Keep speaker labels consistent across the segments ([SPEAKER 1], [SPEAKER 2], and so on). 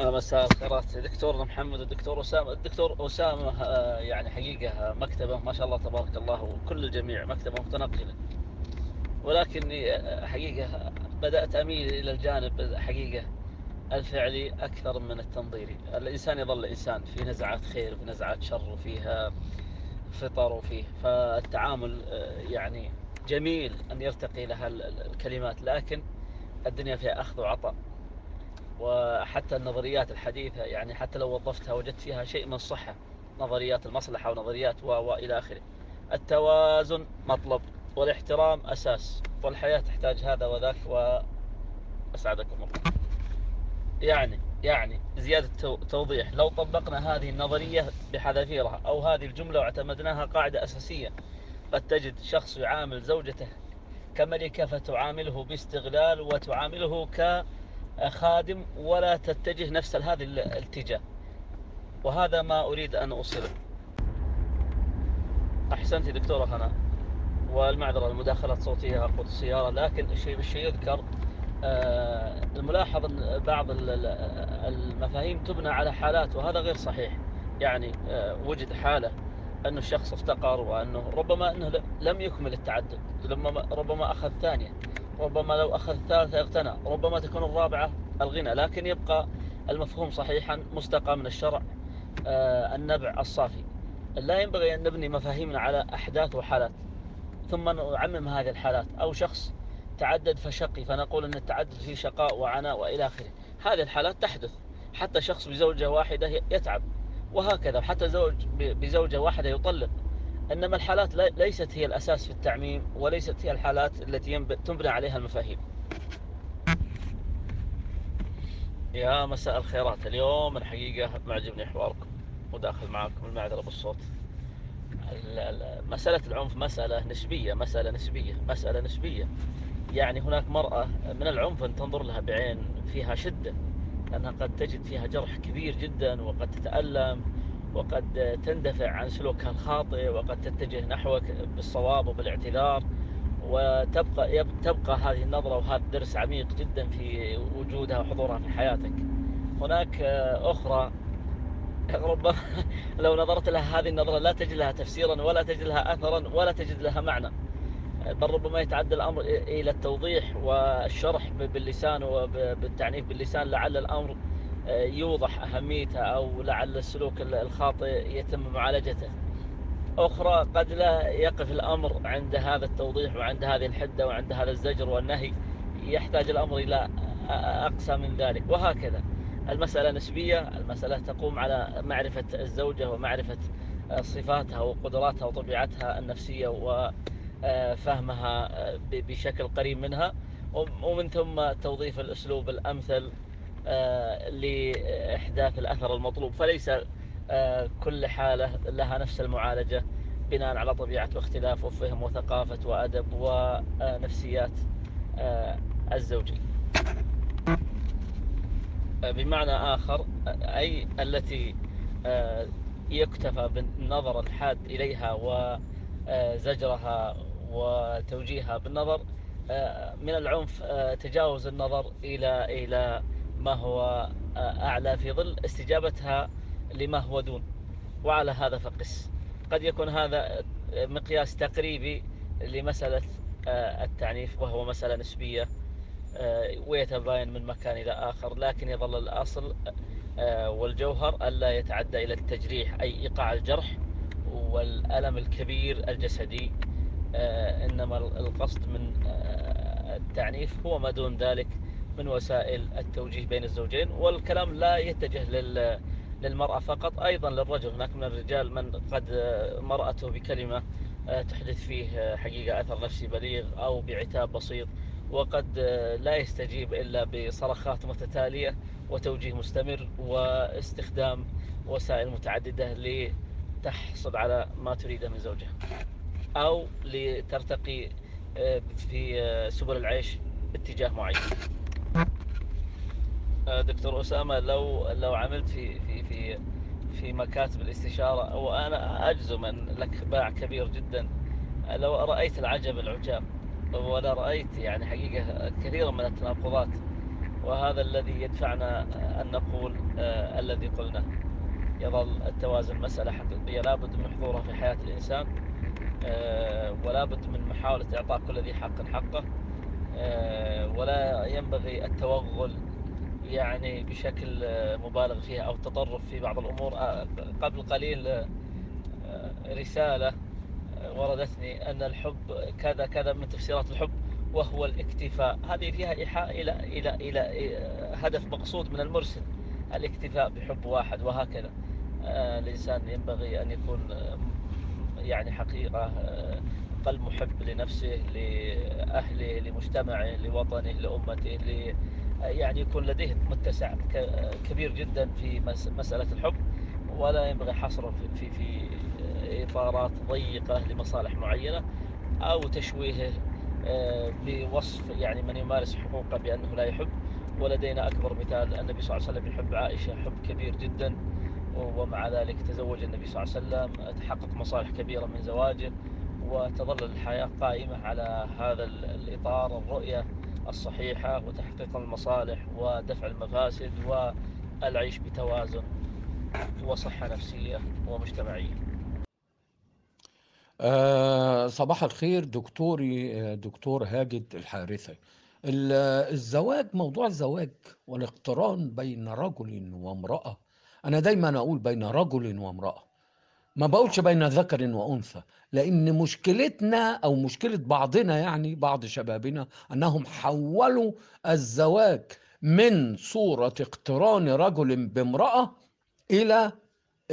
[SPEAKER 1] مساء الخيرات دكتور محمد الدكتور أسامة الدكتور أسامة آه، يعني حقيقة مكتبه ما شاء الله تبارك الله وكل الجميع مكتبه متنقلة ولكني آه، حقيقة بدأت أميل إلى الجانب حقيقة الفعلي أكثر من التنظيري الإنسان يظل إنسان في نزعات خير وفي نزعات شر وفيها فطر وفيه فالتعامل آه، يعني جميل أن يرتقي لها الكلمات لكن الدنيا فيها أخذ وعطاء وحتى النظريات الحديثة يعني حتى لو وظفتها وجدت فيها شيء من الصحة نظريات المصلحة ونظريات و وإلى آخره التوازن مطلب والاحترام أساس والحياة تحتاج هذا وذاك وأسعدكم الله يعني يعني زيادة توضيح لو طبقنا هذه النظرية بحذافيرها أو هذه الجملة واعتمدناها قاعدة أساسية قد تجد شخص يعامل زوجته كملكة فتعامله باستغلال وتعامله ك خادم ولا تتجه نفس هذه الاتجاه وهذا ما أريد أن أوصله أحسنت دكتورة هنا والمعذرة المداخلات الصوتية قوة السيارة لكن الشيء بالشيء يذكر آه، الملاحظ أن بعض المفاهيم تبنى على حالات وهذا غير صحيح يعني آه، وجد حالة أنه الشخص افتقر وأنه ربما أنه لم يكمل التعدد لما ربما أخذ ثانية ربما لو أخذ الثالثة اغتنى ربما تكون الرابعة الغنى لكن يبقى المفهوم صحيحا مستقى من الشرع آه، النبع الصافي لا ينبغي أن نبني مفاهيمنا على أحداث وحالات ثم نعمم هذه الحالات أو شخص تعدد فشقي فنقول أن التعدد فيه شقاء وعناء وإلى آخره هذه الحالات تحدث حتى شخص بزوجة واحدة يتعب وهكذا حتى زوج بزوجة واحدة يطلق انما الحالات ليست هي الاساس في التعميم وليست هي الحالات التي تنبنى عليها المفاهيم. يا مساء الخيرات اليوم الحقيقه معجبني حواركم وداخل معاكم المعذره بالصوت. مساله العنف مساله نسبيه مساله نسبيه مساله نسبيه. يعني هناك مرأة من العنف أن تنظر لها بعين فيها شدة لأنها قد تجد فيها جرح كبير جدا وقد تتألم وقد تندفع عن سلوكها الخاطئ وقد تتجه نحوك بالصواب وبالاعتذار وتبقى تبقى هذه النظرة وهذا الدرس عميق جدا في وجودها وحضورها في حياتك هناك أخرى ربما لو نظرت لها هذه النظرة لا تجد لها تفسيرا ولا تجد لها أثرا ولا تجد لها معنى بل ربما يتعدى الأمر إلى التوضيح والشرح باللسان وبالتعنيف باللسان لعل الأمر آه، يوضح أهميته أو لعل السلوك الخاطئ يتم معالجته أخرى قد لا يقف الأمر عند هذا التوضيح وعند هذه الحدة وعند هذا الزجر والنهي يحتاج الأمر إلى أقسى من ذلك وهكذا المسألة نسبية المسألة تقوم على معرفة الزوجة ومعرفة آه، صفاتها وقدراتها وطبيعتها النفسية وفهمها آه، بشكل قريب منها ومن ثم توظيف الأسلوب الأمثل آه، لإحداث الأثر المطلوب فليس آه، كل حالة لها نفس المعالجة بناء على طبيعة واختلاف وفهم وثقافة وأدب ونفسيات آه، الزوجين بمعنى آخر أي التي يكتفى بالنظر الحاد إليها وزجرها وتوجيهها بالنظر من العنف تجاوز النظر إلى إلى ما هو آه، أعلى في ظل استجابتها لما هو دون وعلى هذا فقس قد يكون هذا آه، مقياس تقريبي لمسألة آه، التعنيف وهو مسألة نسبية ويتباين من مكان إلى آخر لكن يظل الأصل والجوهر ألا يتعدى إلى التجريح أي إيقاع الجرح والألم الكبير الجسدي إنما القصد من التعنيف هو ما دون ذلك من وسائل التوجيه بين الزوجين والكلام لا يتجه لل للمرأة فقط أيضا للرجل هناك من الرجال من قد مرأته بكلمة آه، تحدث فيه آه، حقيقة أثر نفسي بليغ أو بعتاب بسيط وقد آه، لا يستجيب إلا بصرخات متتالية وتوجيه مستمر واستخدام وسائل متعددة لتحصل على ما تريده من زوجها أو لترتقي في سبل العيش باتجاه معين آه، دكتور اسامه لو لو عملت في في في في مكاتب الاستشاره وانا اجزم ان لك باع كبير جدا لو رايت العجب العجاب ولا رايت يعني حقيقه كثيرا من التناقضات وهذا الذي يدفعنا ان نقول آه، الذي قلناه يظل التوازن مساله حقيقيه لابد من حضورها في حياه الانسان آه، ولابد من محاولة إعطاء كل ذي حق حقه ولا ينبغي التوغل يعني بشكل آه، مبالغ فيها أو تطرف في بعض الأمور آه، قبل قليل آه، رسالة وردتني أن الحب كذا كذا من تفسيرات الحب وهو الاكتفاء هذه فيها إيحاء إلى, إلى, إلى, هدف مقصود من المرسل الاكتفاء بحب واحد وهكذا الإنسان ينبغي أن يكون يعني حقيقة قلب محب لنفسه لأهله لمجتمعه لوطنه لأمته يعني يكون لديه متسع كبير جدا في مسألة الحكم ولا ينبغي حصره في, في, في إطارات ضيقة لمصالح معينة أو تشويهه آه، بوصف يعني من يمارس حقوقه بأنه لا يحب ولدينا أكبر مثال النبي صلى الله عليه وسلم يحب عائشة حب كبير جدا ومع ذلك تزوج النبي صلى الله عليه وسلم تحقق مصالح كبيرة من زواجه وتظل الحياة قائمة على هذا الإطار الرؤية الصحيحة وتحقيق المصالح ودفع المفاسد والعيش بتوازن وصحة نفسية ومجتمعية
[SPEAKER 2] آه صباح الخير دكتوري آه، دكتور هاجد الحارثة الزواج موضوع الزواج والاقتران بين رجل وامرأة أنا دايما أقول بين رجل وامرأة ما بقولش بين ذكر وأنثى لأن مشكلتنا أو مشكلة بعضنا يعني بعض شبابنا أنهم حولوا الزواج من صورة اقتران رجل بامرأة إلى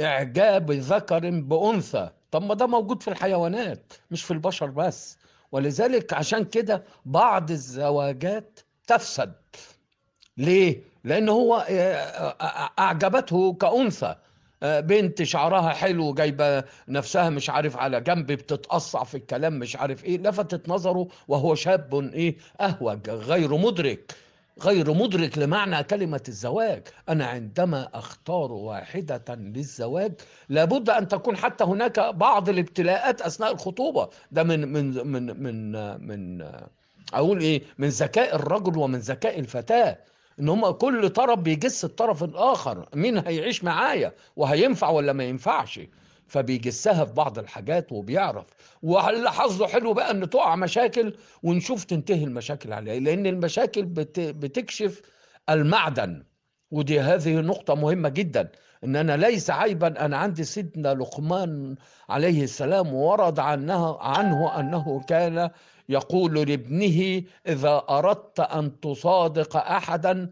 [SPEAKER 2] إعجاب ذكر بأنثى طب ما ده موجود في الحيوانات مش في البشر بس ولذلك عشان كده بعض الزواجات تفسد ليه؟ لأن هو آه، آه، آه، أعجبته كأنثى آه، بنت شعرها حلو جايبه نفسها مش عارف على جنب بتتقصع في الكلام مش عارف ايه لفتت نظره وهو شاب ايه اهوج غير مدرك غير مدرك لمعنى كلمة الزواج أنا عندما أختار واحدة للزواج لابد أن تكون حتى هناك بعض الابتلاءات أثناء الخطوبة ده من من من من من أقول إيه من ذكاء الرجل ومن ذكاء الفتاة ان هم كل طرف بيجس الطرف الاخر مين هيعيش معايا وهينفع ولا ما ينفعش فبيجسها في بعض الحاجات وبيعرف واللي حظه حلو بقى ان تقع مشاكل ونشوف تنتهي المشاكل عليه لان المشاكل بت بتكشف المعدن ودي هذه نقطة مهمة جدا ان انا ليس عيبا انا عندي سيدنا لقمان عليه السلام ورد عنها عنه انه كان يقول لابنه إذا أردت أن تصادق أحدا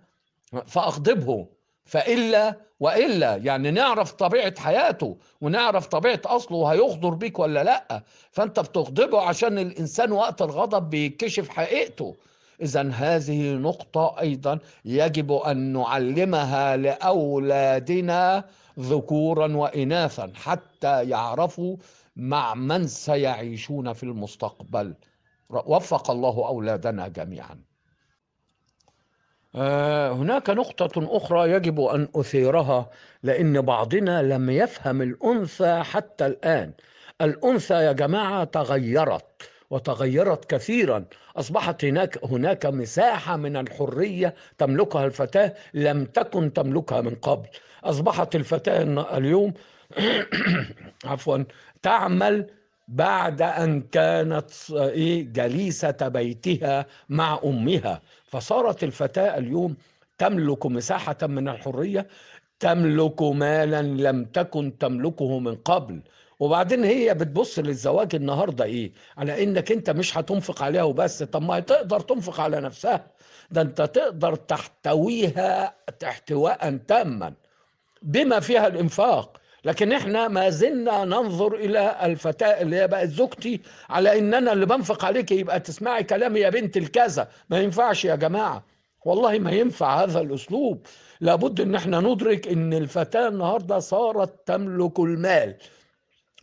[SPEAKER 2] فأغضبه فإلا وإلا يعني نعرف طبيعة حياته ونعرف طبيعة أصله هيغدر بيك ولا لأ فأنت بتغضبه عشان الإنسان وقت الغضب بيكشف حقيقته إذا هذه نقطة أيضا يجب أن نعلمها لأولادنا ذكورا وإناثا حتى يعرفوا مع من سيعيشون في المستقبل وفق الله أولادنا جميعا آه، هناك نقطة أخرى يجب أن أثيرها لأن بعضنا لم يفهم الأنثى حتى الآن الأنثى يا جماعة تغيرت وتغيرت كثيرا أصبحت هناك هناك مساحة من الحرية تملكها الفتاة لم تكن تملكها من قبل أصبحت الفتاة اليوم عفوا تعمل بعد أن كانت إيه، جليسة بيتها مع أمها فصارت الفتاة اليوم تملك مساحة من الحرية تملك مالا لم تكن تملكه من قبل وبعدين هي بتبص للزواج النهارده ايه على انك انت مش هتنفق عليها وبس طب ما تقدر تنفق على نفسها ده انت تقدر تحتويها احتواء تاما بما فيها الانفاق لكن احنا ما زلنا ننظر الى الفتاه اللي هي بقت زوجتي على ان انا اللي بنفق عليك يبقى تسمعي كلامي يا بنت الكذا ما ينفعش يا جماعه والله ما ينفع هذا الاسلوب لابد ان احنا ندرك ان الفتاه النهارده صارت تملك المال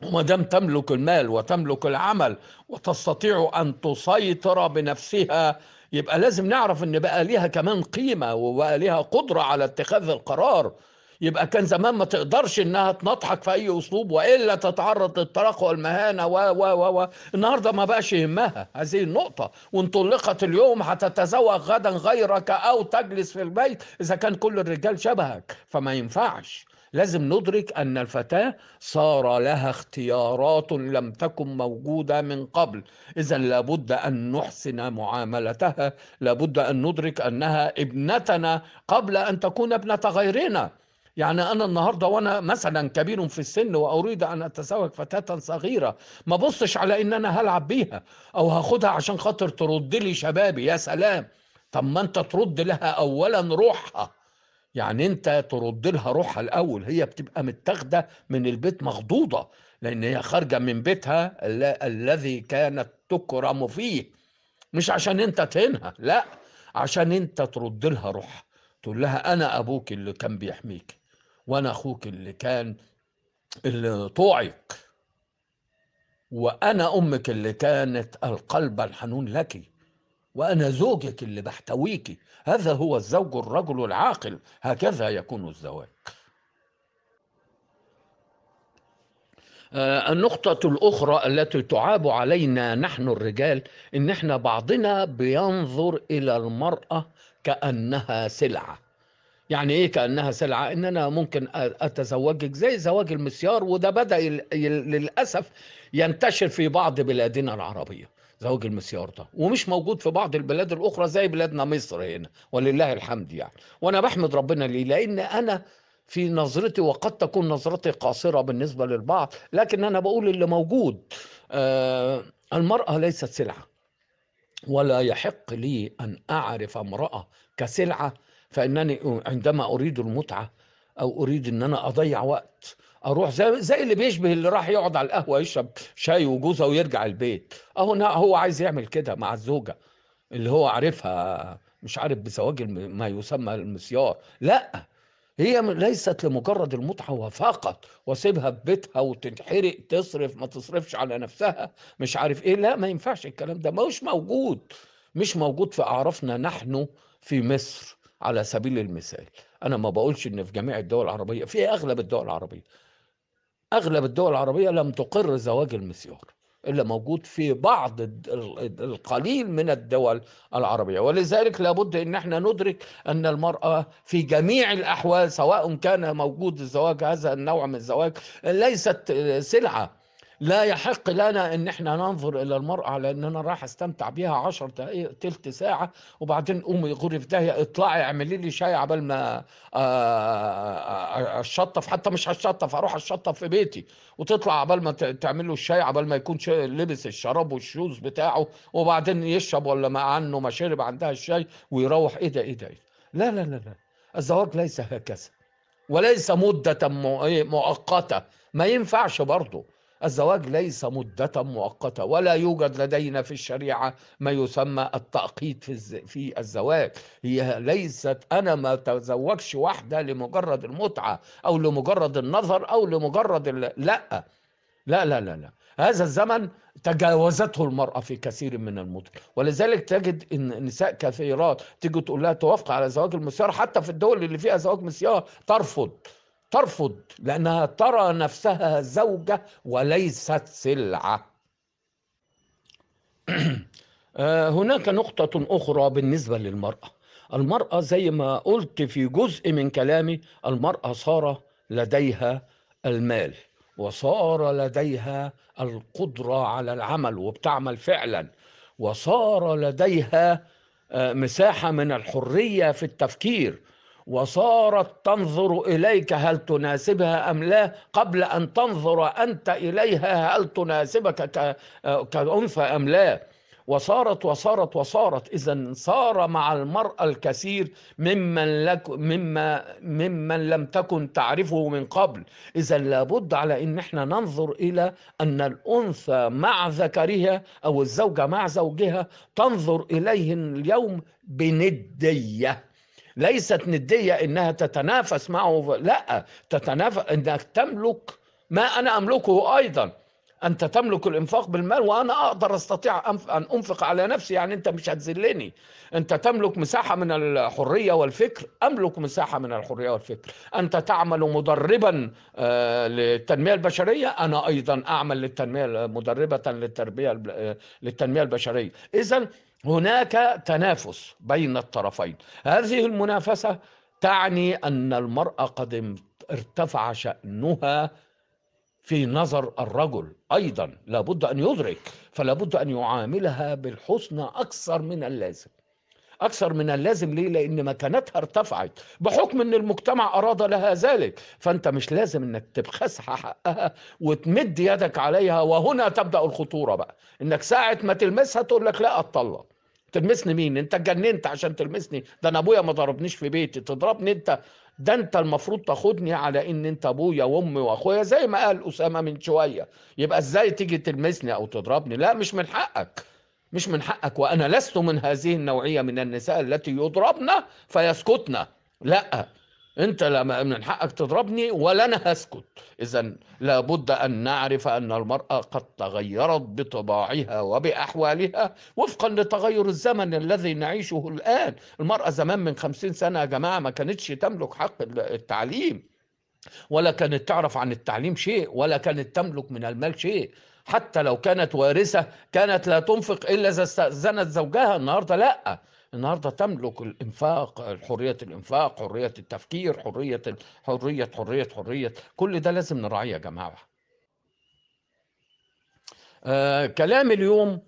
[SPEAKER 2] وما دام تملك المال وتملك العمل وتستطيع ان تسيطر بنفسها يبقى لازم نعرف ان بقى ليها كمان قيمه وبقى ليها قدره على اتخاذ القرار يبقى كان زمان ما تقدرش انها تنطحك في اي اسلوب والا تتعرض للطلاق والمهانه و و و النهارده ما بقاش يهمها هذه النقطه وان طلقت اليوم هتتزوج غدا غيرك او تجلس في البيت اذا كان كل الرجال شبهك فما ينفعش لازم ندرك ان الفتاه صار لها اختيارات لم تكن موجوده من قبل اذا لابد ان نحسن معاملتها لابد ان ندرك انها ابنتنا قبل ان تكون ابنه غيرنا يعني أنا النهاردة وأنا مثلا كبير في السن وأريد أن أتزوج فتاة صغيرة ما بصش على إن أنا هلعب بيها أو هاخدها عشان خاطر ترد لي شبابي يا سلام طب ما أنت ترد لها أولا روحها يعني أنت ترد لها روحها الأول هي بتبقى متاخدة من البيت مخضوضة لأن هي خارجة من بيتها الذي كانت تكرم فيه مش عشان أنت تهنها لأ عشان أنت ترد لها روحها تقول لها أنا أبوك اللي كان بيحميك وانا اخوك اللي كان اللي طوعك وانا امك اللي كانت القلب الحنون لك وانا زوجك اللي بحتويك هذا هو الزوج الرجل العاقل هكذا يكون الزواج آه، النقطة الأخرى التي تعاب علينا نحن الرجال إن إحنا بعضنا بينظر إلى المرأة كأنها سلعة يعني ايه كانها سلعه ان انا ممكن اتزوجك زي زواج المسيار وده بدا للاسف ينتشر في بعض بلادنا العربيه زواج المسيار ده ومش موجود في بعض البلاد الاخرى زي بلادنا مصر هنا ولله الحمد يعني وانا بحمد ربنا ليه لان انا في نظرتي وقد تكون نظرتي قاصره بالنسبه للبعض لكن انا بقول اللي موجود آه المراه ليست سلعه ولا يحق لي ان اعرف امراه كسلعه فانني عندما اريد المتعه او اريد ان انا اضيع وقت اروح زي زي اللي بيشبه اللي راح يقعد على القهوه يشرب شاي وجوزه ويرجع البيت اهو هو عايز يعمل كده مع الزوجه اللي هو عارفها مش عارف بزواج ما يسمى المسيار لا هي ليست لمجرد المتعة وفقط واسيبها في بيتها وتنحرق تصرف ما تصرفش على نفسها مش عارف ايه لا ما ينفعش الكلام ده مش موجود مش موجود في أعرافنا نحن في مصر على سبيل المثال انا ما بقولش ان في جميع الدول العربيه في اغلب الدول العربيه اغلب الدول العربيه لم تقر زواج المسيار الا موجود في بعض القليل من الدول العربيه ولذلك لابد ان احنا ندرك ان المراه في جميع الاحوال سواء كان موجود الزواج هذا النوع من الزواج ليست سلعه لا يحق لنا ان احنا ننظر الى المراه لان انا راح استمتع بيها 10 دقائق تلت ساعه وبعدين قومي غري في داهيه اطلعي اعملي لي شاي عبال ما اتشطف آه، آه، آه، حتى مش هشطف اروح اتشطف في بيتي وتطلع عبال ما تعمل له الشاي عبال ما يكون لبس الشراب والشوز بتاعه وبعدين يشرب ولا ما عنه ما شرب عندها الشاي ويروح ايه ده ايه ده إيه لا لا لا لا الزواج ليس هكذا وليس مدة إيه، مؤقتة ما ينفعش برضه الزواج ليس مدة مؤقتة ولا يوجد لدينا في الشريعة ما يسمى التأقيت في الزواج هي ليست أنا ما تزوجش واحدة لمجرد المتعة أو لمجرد النظر أو لمجرد لا لا لا لا, لا. هذا الزمن تجاوزته المرأة في كثير من المدن ولذلك تجد إن نساء كثيرات تيجي تقول لها توافق على زواج المسيار حتى في الدول اللي فيها زواج مسيار ترفض ترفض لانها ترى نفسها زوجه وليست سلعه آه، هناك نقطه اخرى بالنسبه للمراه المراه زي ما قلت في جزء من كلامي المراه صار لديها المال وصار لديها القدره على العمل وبتعمل فعلا وصار لديها آه، مساحه من الحريه في التفكير وصارت تنظر اليك هل تناسبها ام لا قبل ان تنظر انت اليها هل تناسبك كانثى ام لا وصارت وصارت وصارت اذا صار مع المراه الكثير ممن لك مما ممن لم تكن تعرفه من قبل اذا لابد على ان احنا ننظر الى ان الانثى مع ذكرها او الزوجه مع زوجها تنظر اليه اليوم بنديه ليست ندية إنها تتنافس معه لا تتنافس إنك تملك ما أنا أملكه أيضا أنت تملك الإنفاق بالمال وأنا أقدر أستطيع أن أنفق على نفسي يعني أنت مش هتذلني أنت تملك مساحة من الحرية والفكر أملك مساحة من الحرية والفكر أنت تعمل مدربا آه، للتنمية البشرية أنا أيضا أعمل للتنمية مدربة للتربية آه، للتنمية البشرية إذا هناك تنافس بين الطرفين هذه المنافسة تعني أن المرأة قد ارتفع شأنها في نظر الرجل أيضا لابد أن يدرك فلابد أن يعاملها بالحسنى أكثر من اللازم أكثر من اللازم ليه؟ لأن مكانتها ارتفعت بحكم أن المجتمع أراد لها ذلك فأنت مش لازم أنك تبخسها حقها وتمد يدك عليها وهنا تبدأ الخطورة بقى أنك ساعة ما تلمسها تقول لك لا اطلع تلمسني مين انت اتجننت عشان تلمسني ده انا ابويا ما ضربنيش في بيتي تضربني انت ده انت المفروض تاخدني على ان انت ابويا وامي واخويا زي ما قال اسامه من شويه يبقى ازاي تيجي تلمسني او تضربني لا مش من حقك مش من حقك وأنا لست من هذه النوعية من النساء التي يضربن فيسكتن لا أنت لا من حقك تضربني ولا أنا هسكت إذا لابد أن نعرف أن المرأة قد تغيرت بطباعها وبأحوالها وفقا لتغير الزمن الذي نعيشه الآن المرأة زمان من خمسين سنة يا جماعة ما كانتش تملك حق التعليم ولا كانت تعرف عن التعليم شيء ولا كانت تملك من المال شيء حتى لو كانت وارثة كانت لا تنفق إلا إذا استأذنت زوجها النهاردة لأ النهارده تملك الانفاق حريه الانفاق حريه التفكير حريه حريه حريه حريه كل ده لازم نراعيه يا جماعه آه كلام اليوم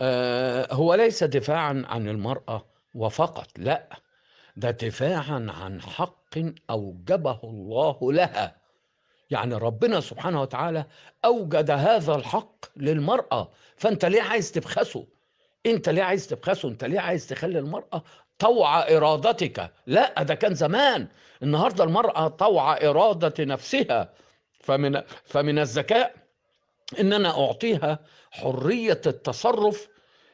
[SPEAKER 2] آه هو ليس دفاعا عن المراه وفقط لا ده دفاعا عن حق اوجبه الله لها يعني ربنا سبحانه وتعالى أوجد هذا الحق للمرأة فأنت ليه عايز تبخسه أنت ليه عايز تبخسه أنت ليه عايز تخلي المرأة طوع إرادتك لا ده كان زمان النهاردة المرأة طوع إرادة نفسها فمن, فمن الذكاء أن أنا أعطيها حرية التصرف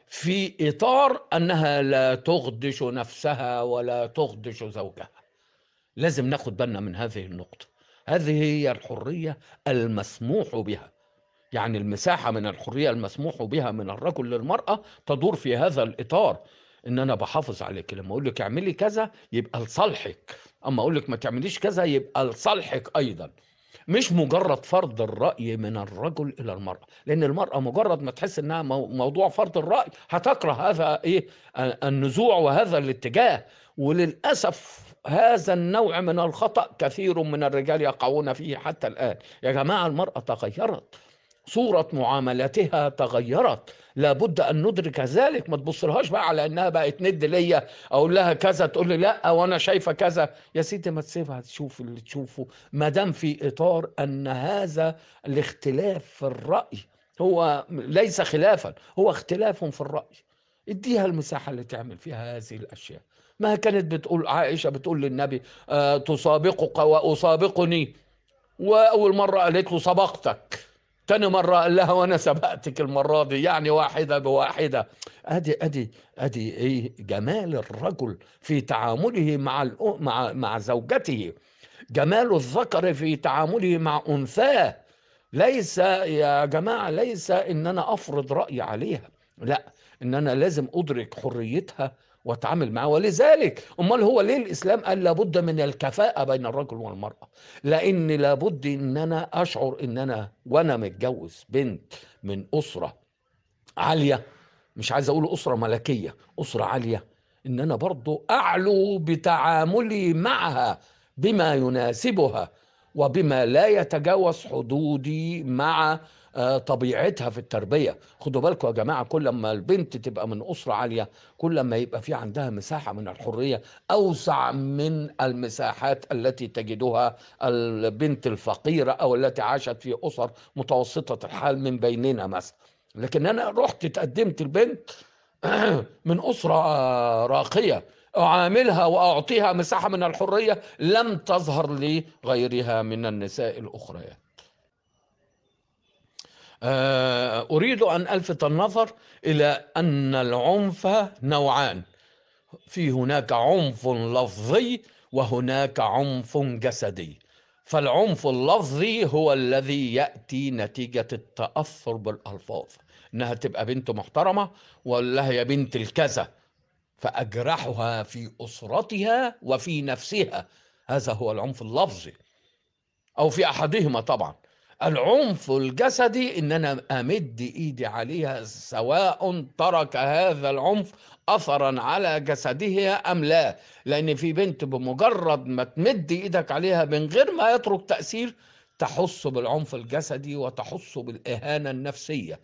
[SPEAKER 2] في إطار أنها لا تغدش نفسها ولا تغدش زوجها لازم ناخد بالنا من هذه النقطة هذه هي الحرية المسموح بها يعني المساحة من الحرية المسموح بها من الرجل للمرأة تدور في هذا الإطار إن أنا بحافظ عليك لما أقول لك اعملي كذا يبقى لصالحك أما أقول لك ما تعمليش كذا يبقى لصالحك أيضا مش مجرد فرض الرأي من الرجل إلى المرأة لأن المرأة مجرد ما تحس إنها موضوع فرض الرأي هتكره هذا إيه النزوع وهذا الاتجاه وللأسف هذا النوع من الخطأ كثير من الرجال يقعون فيه حتى الآن يا جماعة المرأة تغيرت صورة معاملتها تغيرت لابد أن ندرك ذلك ما تبصلهاش بقى على أنها بقت ند ليا أقول لها كذا تقول لي لا وأنا شايفة كذا يا سيدي ما تسيبها تشوف اللي تشوفه ما دام في إطار أن هذا الاختلاف في الرأي هو ليس خلافا هو اختلاف في الرأي اديها المساحة اللي تعمل فيها هذه الأشياء ما كانت بتقول عائشة بتقول للنبي آه، تسابقك وأسابقني وأول مرة قالت له سبقتك تاني مرة قال لها وأنا سبقتك المرة دي يعني واحدة بواحدة أدي أدي أدي إيه جمال الرجل في تعامله مع مع مع زوجته جمال الذكر في تعامله مع أنثاه ليس يا جماعة ليس إن أنا أفرض رأيي عليها لا إن أنا لازم أدرك حريتها واتعامل معاه ولذلك امال هو ليه الاسلام قال لابد من الكفاءه بين الرجل والمراه لان لابد ان انا اشعر ان انا وانا متجوز بنت من اسره عاليه مش عايز اقول اسره ملكيه اسره عاليه ان انا برضو اعلو بتعاملي معها بما يناسبها وبما لا يتجاوز حدودي مع طبيعتها في التربيه خدوا بالكم يا جماعه كل ما البنت تبقى من اسره عاليه كل ما يبقى في عندها مساحه من الحريه اوسع من المساحات التي تجدها البنت الفقيره او التي عاشت في اسر متوسطه الحال من بيننا مثلا لكن انا رحت تقدمت البنت من اسره راقيه اعاملها واعطيها مساحه من الحريه لم تظهر لي غيرها من النساء الاخريات آه، أريد أن ألفت النظر إلى أن العنف نوعان في هناك عنف لفظي وهناك عنف جسدي فالعنف اللفظي هو الذي يأتي نتيجة التأثر بالألفاظ إنها تبقى بنت محترمة وأقول يا بنت الكذا فأجرحها في أسرتها وفي نفسها هذا هو العنف اللفظي أو في أحدهما طبعا العنف الجسدي ان انا امد ايدي عليها سواء ترك هذا العنف اثرا على جسدها ام لا لان في بنت بمجرد ما تمد ايدك عليها من غير ما يترك تاثير تحس بالعنف الجسدي وتحس بالاهانه النفسيه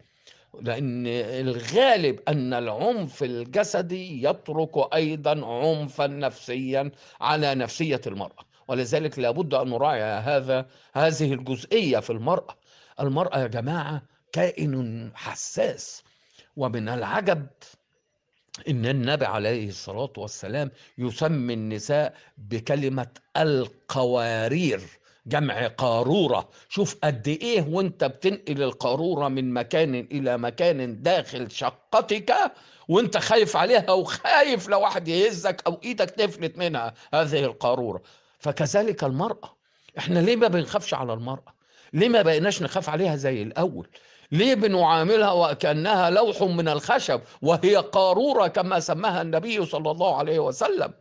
[SPEAKER 2] لأن الغالب أن العنف الجسدي يترك أيضا عنفا نفسيا على نفسية المرأة ولذلك لابد أن نراعي هذا هذه الجزئية في المرأة المرأة يا جماعة كائن حساس ومن العجب إن النبي عليه الصلاة والسلام يسمي النساء بكلمة القوارير جمع قارورة شوف قد إيه وانت بتنقل القارورة من مكان إلى مكان داخل شقتك وانت خايف عليها وخايف لو واحد يهزك أو إيدك تفلت منها هذه القارورة فكذلك المرأة احنا ليه ما بنخافش على المرأة ليه ما بقيناش نخاف عليها زي الأول ليه بنعاملها وكأنها لوح من الخشب وهي قارورة كما سماها النبي صلى الله عليه وسلم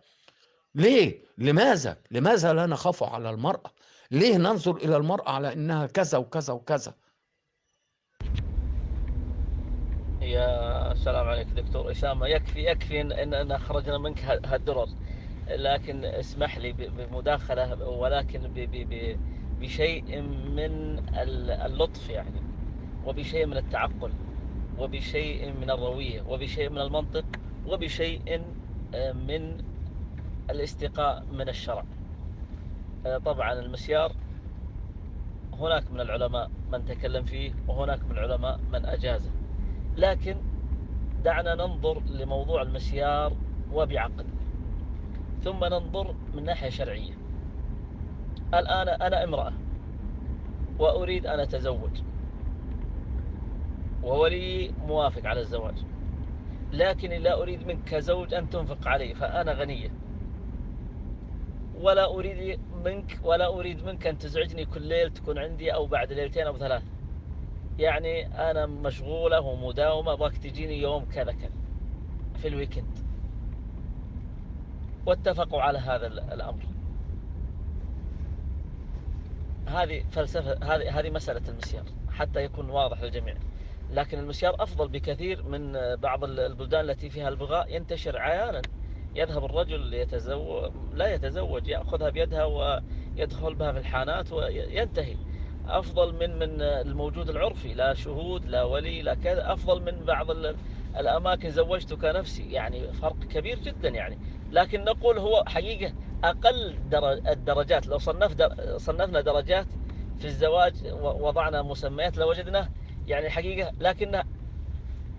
[SPEAKER 2] ليه لماذا لماذا لا نخاف على المرأة ليه ننظر إلى المرأة على إنها كذا وكذا وكذا
[SPEAKER 1] يا سلام عليك دكتور أسامة يكفي يكفي إن, إن, خرجنا منك هالدرر لكن اسمح لي بمداخلة ولكن بشيء من اللطف يعني وبشيء من التعقل وبشيء من الروية وبشيء من المنطق وبشيء آه، من الاستقاء من الشرع آه، طبعا المسيار هناك من العلماء من تكلم فيه وهناك من العلماء من أجازه لكن دعنا ننظر لموضوع المسيار وبعقل ثم ننظر من ناحية شرعية الآن أنا امرأة وأريد أن أتزوج وولي موافق على الزواج لكني لا أريد منك كزوج أن تنفق علي فأنا غنية ولا أريد منك ولا أريد منك أن تزعجني كل ليل تكون عندي أو بعد ليلتين أو ثلاث يعني أنا مشغولة ومداومة أبغاك تجيني يوم كذا كذا في الويكند واتفقوا على هذا الأمر هذه فلسفة هذه هذه مسألة المسيار حتى يكون واضح للجميع لكن المسيار أفضل بكثير من بعض البلدان التي فيها البغاء ينتشر عيانا يذهب الرجل يتزوج لا يتزوج يأخذها بيدها ويدخل بها في الحانات وينتهي أفضل من من الموجود العرفي لا شهود لا ولي لا كذا أفضل من بعض الأماكن زوجتك نفسي يعني فرق كبير جدا يعني لكن نقول هو حقيقة أقل الدرجات لو صنف در صنفنا درجات في الزواج ووضعنا مسميات لوجدنا يعني حقيقة لكنها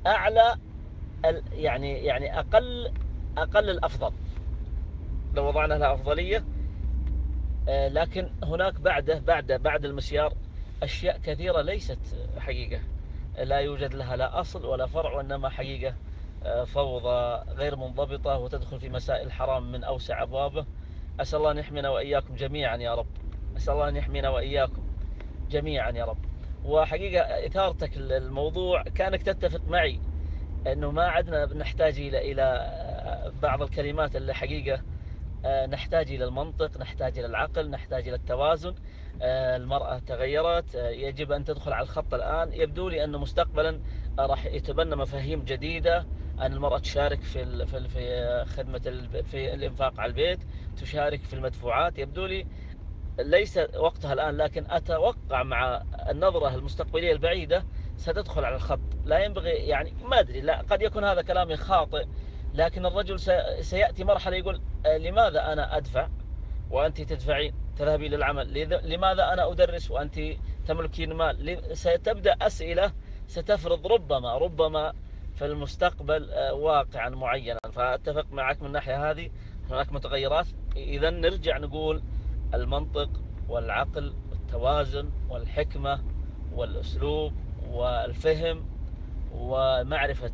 [SPEAKER 1] أعلى يعني يعني أقل أقل الأفضل لو وضعنا لها أفضلية آه، لكن هناك بعده بعد بعد المسيار أشياء كثيرة ليست حقيقة لا يوجد لها لا أصل ولا فرع وإنما حقيقة فوضى غير منضبطة وتدخل في مسائل الحرام من أوسع أبوابه أسأل الله أن يحمينا وإياكم جميعا يا رب أسأل الله أن يحمينا وإياكم جميعا يا رب وحقيقة إثارتك الموضوع كانك تتفق معي أنه ما عدنا نحتاج إلى إلى بعض الكلمات اللي حقيقة آه، نحتاج إلى المنطق نحتاج إلى العقل نحتاج إلى التوازن آه، المرأة تغيرت يجب أن تدخل على الخط الآن يبدو لي أنه مستقبلا راح يتبنى مفاهيم جديدة ان المراه تشارك في في خدمه في الانفاق على البيت تشارك في المدفوعات يبدو لي ليس وقتها الان لكن اتوقع مع النظره المستقبليه البعيده ستدخل على الخط لا ينبغي يعني ما ادري لا قد يكون هذا كلامي خاطئ لكن الرجل سياتي مرحله يقول آه، لماذا انا ادفع وانت تدفعين تذهبي للعمل لماذا انا ادرس وانت تملكين مال ستبدا اسئله ستفرض ربما ربما في المستقبل آه، واقعا معينا فاتفق معك من الناحيه هذه هناك متغيرات اذا نرجع نقول المنطق والعقل والتوازن والحكمه والاسلوب والفهم ومعرفه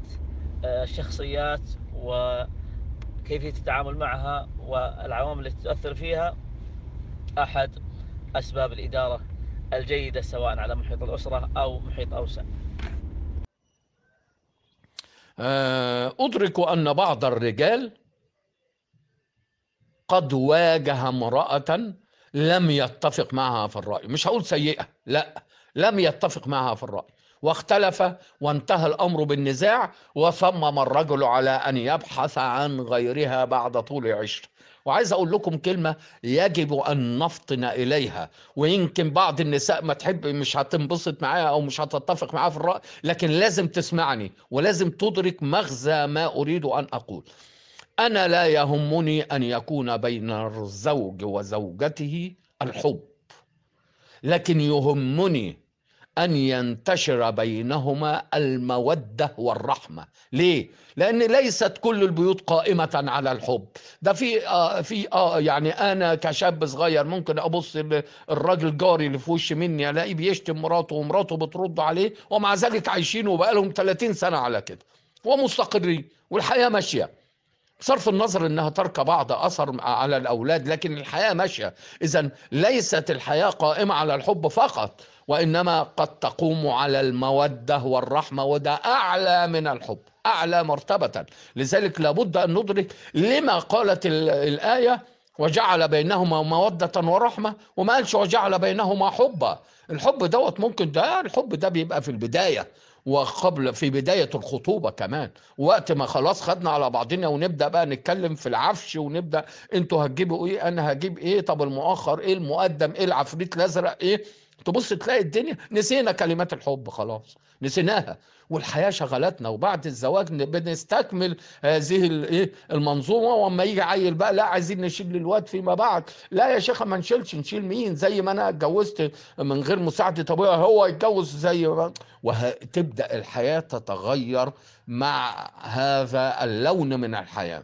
[SPEAKER 1] آه، الشخصيات وكيفيه التعامل معها والعوامل التي تؤثر فيها احد اسباب الاداره الجيده سواء على محيط الاسره او محيط اوسع.
[SPEAKER 2] آه، أدرك أن بعض الرجال قد واجه امرأة لم يتفق معها في الرأي مش هقول سيئة لا لم يتفق معها في الرأي واختلف وانتهى الأمر بالنزاع وصمم الرجل على أن يبحث عن غيرها بعد طول عشره وعايز اقول لكم كلمه يجب ان نفطن اليها ويمكن بعض النساء ما تحب مش هتنبسط معايا او مش هتتفق معايا في الراي لكن لازم تسمعني ولازم تدرك مغزى ما اريد ان اقول انا لا يهمني ان يكون بين الزوج وزوجته الحب لكن يهمني أن ينتشر بينهما المودة والرحمة ليه؟ لأن ليست كل البيوت قائمة على الحب ده في آه في آه يعني أنا كشاب صغير ممكن أبص الراجل جاري اللي في وش مني ألاقيه بيشتم مراته ومراته بترد عليه ومع ذلك عايشين وبقالهم 30 سنة على كده ومستقرين والحياة ماشية بصرف النظر انها ترك بعض اثر على الاولاد لكن الحياه ماشيه اذا ليست الحياه قائمه على الحب فقط وإنما قد تقوم على المودة والرحمة وده أعلى من الحب أعلى مرتبة لذلك لابد أن ندرك لما قالت الآية وجعل بينهما مودة ورحمة وما قالش وجعل بينهما حبا الحب دوت ممكن ده الحب ده بيبقى في البداية وقبل في بداية الخطوبة كمان وقت ما خلاص خدنا على بعضنا ونبدأ بقى نتكلم في العفش ونبدأ انتوا هتجيبوا ايه انا هجيب ايه طب المؤخر ايه المقدم ايه العفريت الازرق ايه تبص تلاقي الدنيا نسينا كلمات الحب خلاص نسيناها والحياه شغلتنا وبعد الزواج بنستكمل هذه الايه المنظومه واما يجي عيل بقى لا عايزين نشيل للواد فيما بعد لا يا شيخه ما نشيلش نشيل مين زي ما انا اتجوزت من غير مساعده ابويا هو يتجوز زي ما وتبدا الحياه تتغير مع هذا اللون من الحياه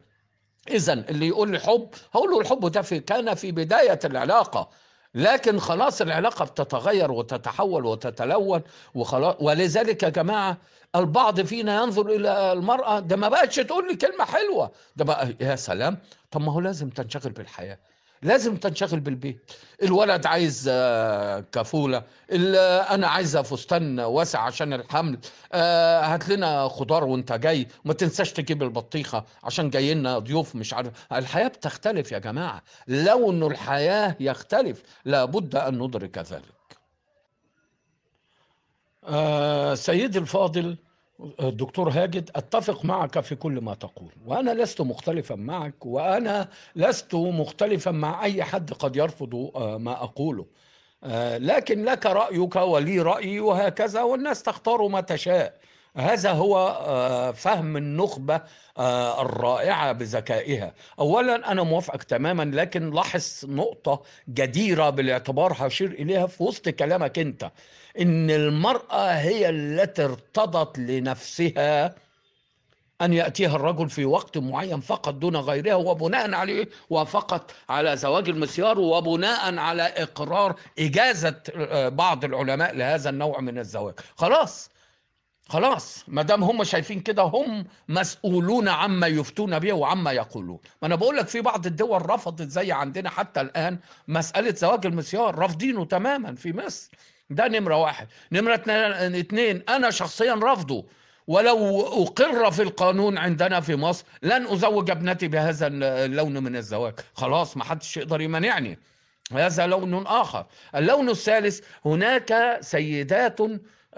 [SPEAKER 2] اذا اللي يقول لي حب هقول له الحب ده في كان في بدايه العلاقه لكن خلاص العلاقة بتتغير وتتحول وتتلون وخلاص ولذلك يا جماعة البعض فينا ينظر إلى المرأة ده ما بقتش تقول لي كلمة حلوة ده بقى يا سلام طب ما هو لازم تنشغل بالحياة لازم تنشغل بالبيت الولد عايز آه، كفولة أنا عايزة فستان واسع عشان الحمل آه، هات لنا خضار وانت جاي ما تنساش تجيب البطيخة عشان جاي لنا ضيوف مش عارف الحياة بتختلف يا جماعة لو أن الحياة يختلف لابد أن ندرك ذلك آه، سيدي الفاضل دكتور هاجد اتفق معك في كل ما تقول وانا لست مختلفا معك وانا لست مختلفا مع اي حد قد يرفض آه، ما اقوله آه، لكن لك رايك ولي رايي وهكذا والناس تختار ما تشاء هذا هو آه، فهم النخبة الرائعة بذكائها أولا أنا موافقك تماما لكن لاحظ نقطة جديرة بالاعتبار هشير إليها في وسط كلامك أنت ان المراه هي التي ارتضت لنفسها ان ياتيها الرجل في وقت معين فقط دون غيرها وبناء عليه وافقت على زواج المسيار وبناء على اقرار اجازه آه، بعض العلماء لهذا النوع من الزواج خلاص خلاص ما دام هم شايفين كده هم مسؤولون عما يفتون به وعما يقولون ما انا بقول لك في بعض الدول رفضت زي عندنا حتى الان مساله زواج المسيار رافضينه تماما في مصر ده نمرة واحد نمرة اتنين أنا شخصيا رفضه ولو أقر في القانون عندنا في مصر لن أزوج ابنتي بهذا اللون من الزواج خلاص ما حدش يقدر يمانعني هذا لون آخر اللون الثالث هناك سيدات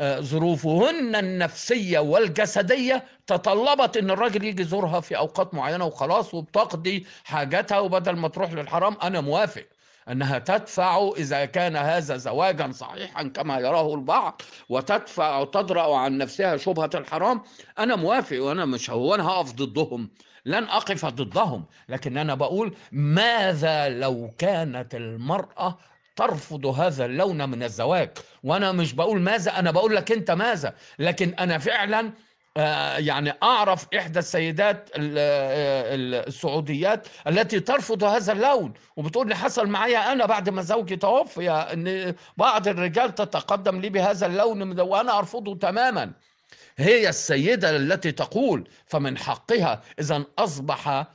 [SPEAKER 2] آه، ظروفهن النفسية والجسدية تطلبت ان الراجل يجي يزورها في اوقات معينة وخلاص وبتقضي حاجتها وبدل ما تروح للحرام انا موافق أنها تدفع إذا كان هذا زواجا صحيحا كما يراه البعض وتدفع تدرأ عن نفسها شبهة الحرام أنا موافق وأنا مش هو أنا هقف ضدهم لن أقف ضدهم لكن أنا بقول ماذا لو كانت المرأة ترفض هذا اللون من الزواج وأنا مش بقول ماذا أنا بقول لك أنت ماذا لكن أنا فعلا آه، يعني أعرف إحدى السيدات آه، السعوديات التي ترفض هذا اللون وبتقول لي حصل معايا أنا بعد ما زوجي توفي أن بعض الرجال تتقدم لي بهذا اللون وأنا أرفضه تماما هي السيدة التي تقول فمن حقها إذا أصبح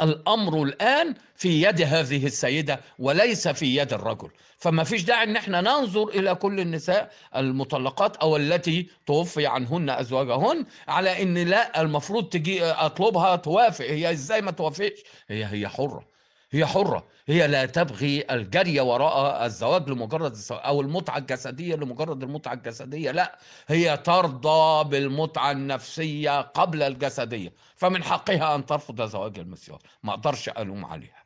[SPEAKER 2] الامر الان في يد هذه السيده وليس في يد الرجل فما فيش داعي ان احنا ننظر الى كل النساء المطلقات او التي توفي عنهن ازواجهن على ان لا المفروض تجي اطلبها توافق هي ازاي ما توافقش هي هي حره هي حرة هي لا تبغي الجري وراء الزواج لمجرد أو المتعة الجسدية لمجرد المتعة الجسدية لا هي ترضى بالمتعة النفسية قبل الجسدية فمن حقها أن ترفض زواج المسيار ما أقدرش ألوم عليها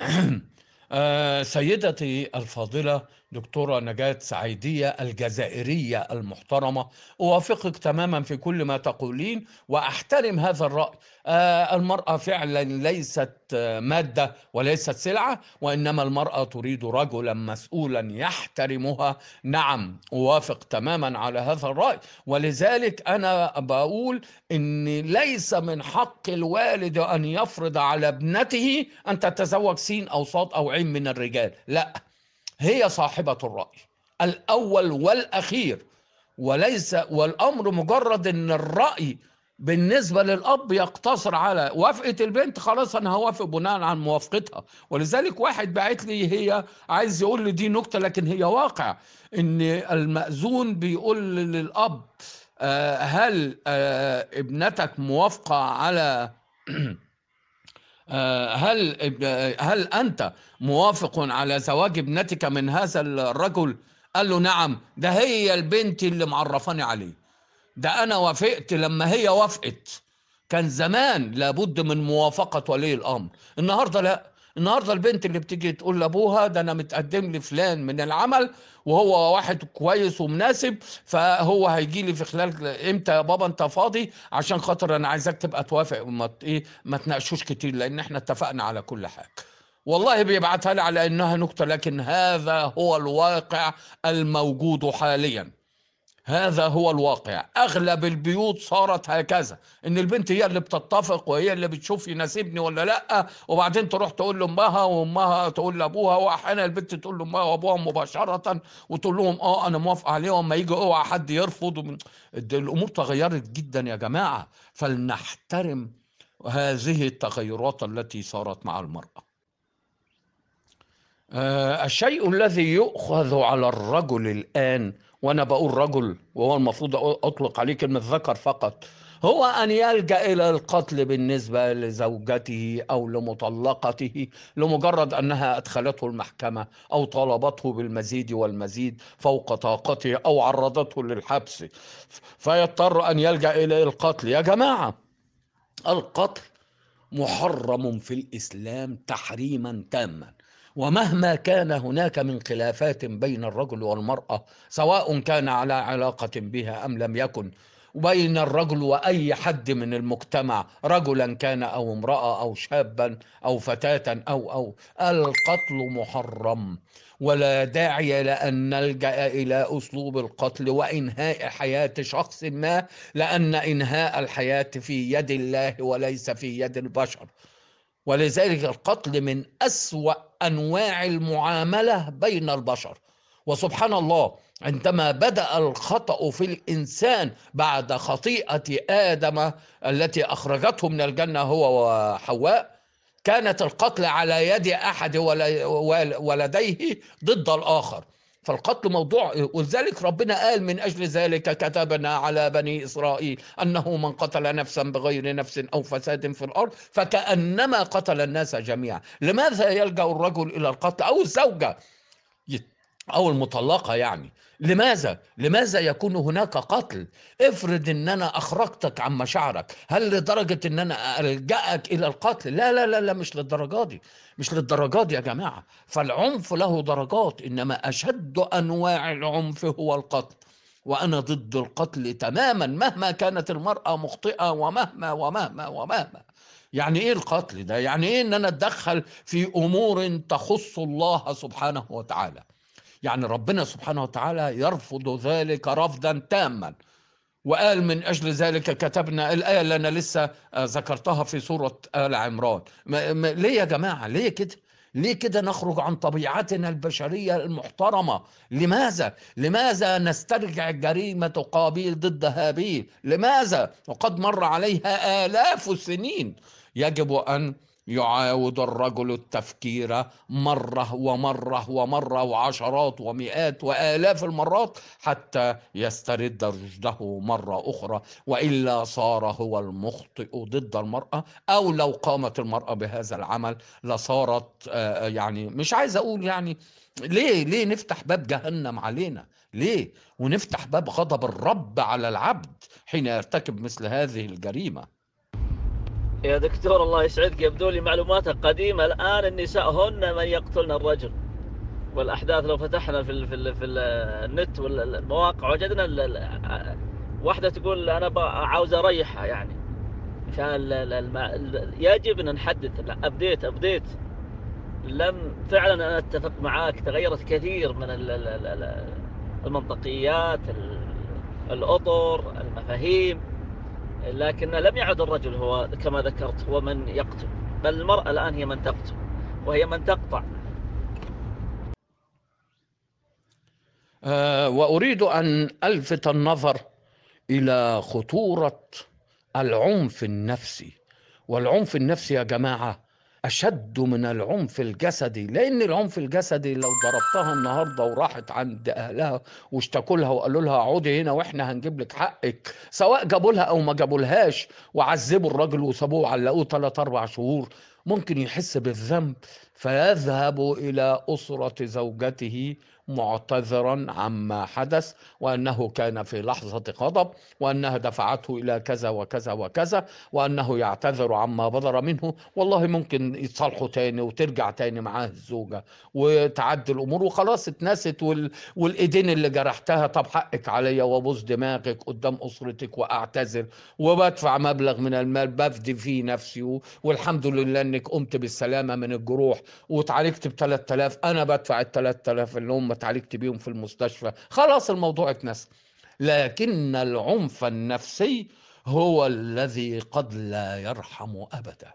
[SPEAKER 2] آه، سيدتي الفاضلة دكتورة نجاة سعيدية الجزائرية المحترمة أوافقك تماما في كل ما تقولين وأحترم هذا الرأي آه المرأة فعلا ليست آه، مادة وليست سلعة وإنما المرأة تريد رجلا مسؤولا يحترمها نعم أوافق تماما على هذا الرأي ولذلك أنا بقول إن ليس من حق الوالد أن يفرض على ابنته أن تتزوج سين أو صاد أو عين من الرجال لا هي صاحبة الرأي الأول والأخير وليس والأمر مجرد أن الرأي بالنسبة للأب يقتصر على وافقة البنت خلاص أنا هوافق بناء عن موافقتها ولذلك واحد بعت لي هي عايز يقول لي دي نكتة لكن هي واقع إن المأذون بيقول للأب آه، هل آه، ابنتك موافقة على آه، هل آه، هل انت موافق على زواج ابنتك من هذا الرجل قال له نعم ده هي البنت اللي معرفاني عليه ده انا وافقت لما هي وافقت كان زمان لابد من موافقة ولي الأمر النهاردة لا النهارده البنت اللي بتيجي تقول لابوها ده انا متقدم لي فلان من العمل وهو واحد كويس ومناسب فهو هيجي لي في خلال امتى يا بابا انت فاضي عشان خاطر انا عايزك تبقى توافق وما ايه ما تناقشوش كتير لان احنا اتفقنا على كل حاجه والله بيبعتها لي على انها نكته لكن هذا هو الواقع الموجود حاليا هذا هو الواقع اغلب البيوت صارت هكذا ان البنت هي اللي بتتفق وهي اللي بتشوف يناسبني ولا لا وبعدين تروح تقول لامها وامها تقول لابوها واحيانا البنت تقول لامها وابوها مباشره وتقول لهم اه انا موافقه عليه وما يجي اوعى حد يرفض الامور تغيرت جدا يا جماعه فلنحترم هذه التغيرات التي صارت مع المراه آه، الشيء الذي يؤخذ على الرجل الان وانا بقول رجل وهو المفروض اطلق عليه كلمه ذكر فقط هو ان يلجا الى القتل بالنسبه لزوجته او لمطلقته لمجرد انها ادخلته المحكمه او طالبته بالمزيد والمزيد فوق طاقته او عرضته للحبس فيضطر ان يلجا الى القتل يا جماعه القتل محرم في الاسلام تحريما تاما ومهما كان هناك من خلافات بين الرجل والمرأة سواء كان على علاقة بها أم لم يكن بين الرجل وأي حد من المجتمع رجلا كان أو امرأة أو شابا أو فتاة أو أو القتل محرم ولا داعي لأن نلجأ إلى أسلوب القتل وإنهاء حياة شخص ما لأن إنهاء الحياة في يد الله وليس في يد البشر ولذلك القتل من أسوأ أنواع المعاملة بين البشر وسبحان الله عندما بدأ الخطأ في الإنسان بعد خطيئة آدم التي أخرجته من الجنة هو وحواء كانت القتل على يد أحد ولديه ضد الآخر فالقتل موضوع ولذلك ربنا قال من أجل ذلك كتبنا على بني إسرائيل أنه من قتل نفسا بغير نفس أو فساد في الأرض فكأنما قتل الناس جميعا لماذا يلجأ الرجل إلى القتل أو الزوجة أو المطلقة يعني لماذا لماذا يكون هناك قتل افرض ان انا اخرجتك عن مشاعرك هل لدرجه ان انا الجاك الى القتل لا لا لا لا مش للدرجه دي مش للدرجه دي يا جماعه فالعنف له درجات انما اشد انواع العنف هو القتل وانا ضد القتل تماما مهما كانت المراه مخطئه ومهما ومهما ومهما يعني ايه القتل ده يعني ايه ان انا اتدخل في امور تخص الله سبحانه وتعالى يعني ربنا سبحانه وتعالى يرفض ذلك رفضا تاما وقال من أجل ذلك كتبنا الآية اللي أنا لسه آه، ذكرتها في سورة آل عمران ما ما ليه يا جماعة ليه كده ليه كده نخرج عن طبيعتنا البشرية المحترمة لماذا لماذا نسترجع جريمة قابيل ضد هابيل لماذا وقد مر عليها آلاف السنين يجب أن يعاود الرجل التفكير مرة ومرة ومرة وعشرات ومئات وآلاف المرات حتى يسترد رشده مرة أخرى وإلا صار هو المخطئ ضد المرأة أو لو قامت المرأة بهذا العمل لصارت آه، آه، يعني مش عايز أقول يعني ليه ليه نفتح باب جهنم علينا ليه ونفتح باب غضب الرب على العبد حين يرتكب مثل هذه الجريمه
[SPEAKER 1] يا دكتور الله يسعدك يبدو لي معلومات قديمة الآن النساء هن من يقتلن الرجل والأحداث لو فتحنا في الـ في, الـ في النت والمواقع وجدنا واحدة تقول أنا عاوز أريحها يعني كان يجب أن نحدد أبديت أبديت لم فعلا أنا أتفق معاك تغيرت كثير من المنطقيات الأطر المفاهيم لكن لم يعد الرجل هو كما ذكرت هو من يقتل بل المرأة الآن هي من تقتل وهي من تقطع
[SPEAKER 2] آه، وأريد أن ألفت النظر إلى خطورة العنف النفسي والعنف النفسي يا جماعة أشد من العنف الجسدي لأن العنف الجسدي لو ضربتها النهاردة وراحت عند أهلها واشتكوا لها وقالوا لها اقعدي هنا وإحنا هنجيب لك حقك سواء جابوا لها أو ما جابولهاش وعذبوا الراجل وسابوه وعلقوه ثلاث أربع شهور ممكن يحس بالذنب فيذهب الى اسره زوجته معتذرا عما حدث وانه كان في لحظه غضب وانها دفعته الى كذا وكذا وكذا وانه يعتذر عما بدر منه والله ممكن يتصالحوا تاني وترجع تاني معاه الزوجه وتعدي الامور وخلاص اتنست وال... والايدين اللي جرحتها طب حقك عليا وبوز دماغك قدام اسرتك واعتذر وبدفع مبلغ من المال بفدي فيه نفسي والحمد لله انك قمت بالسلامه من الجروح وتعالجت ب 3000 انا بدفع ال 3000 اللي هم اتعالجت بيهم في المستشفى خلاص الموضوع اتنسى لكن العنف النفسي هو الذي قد لا يرحم ابدا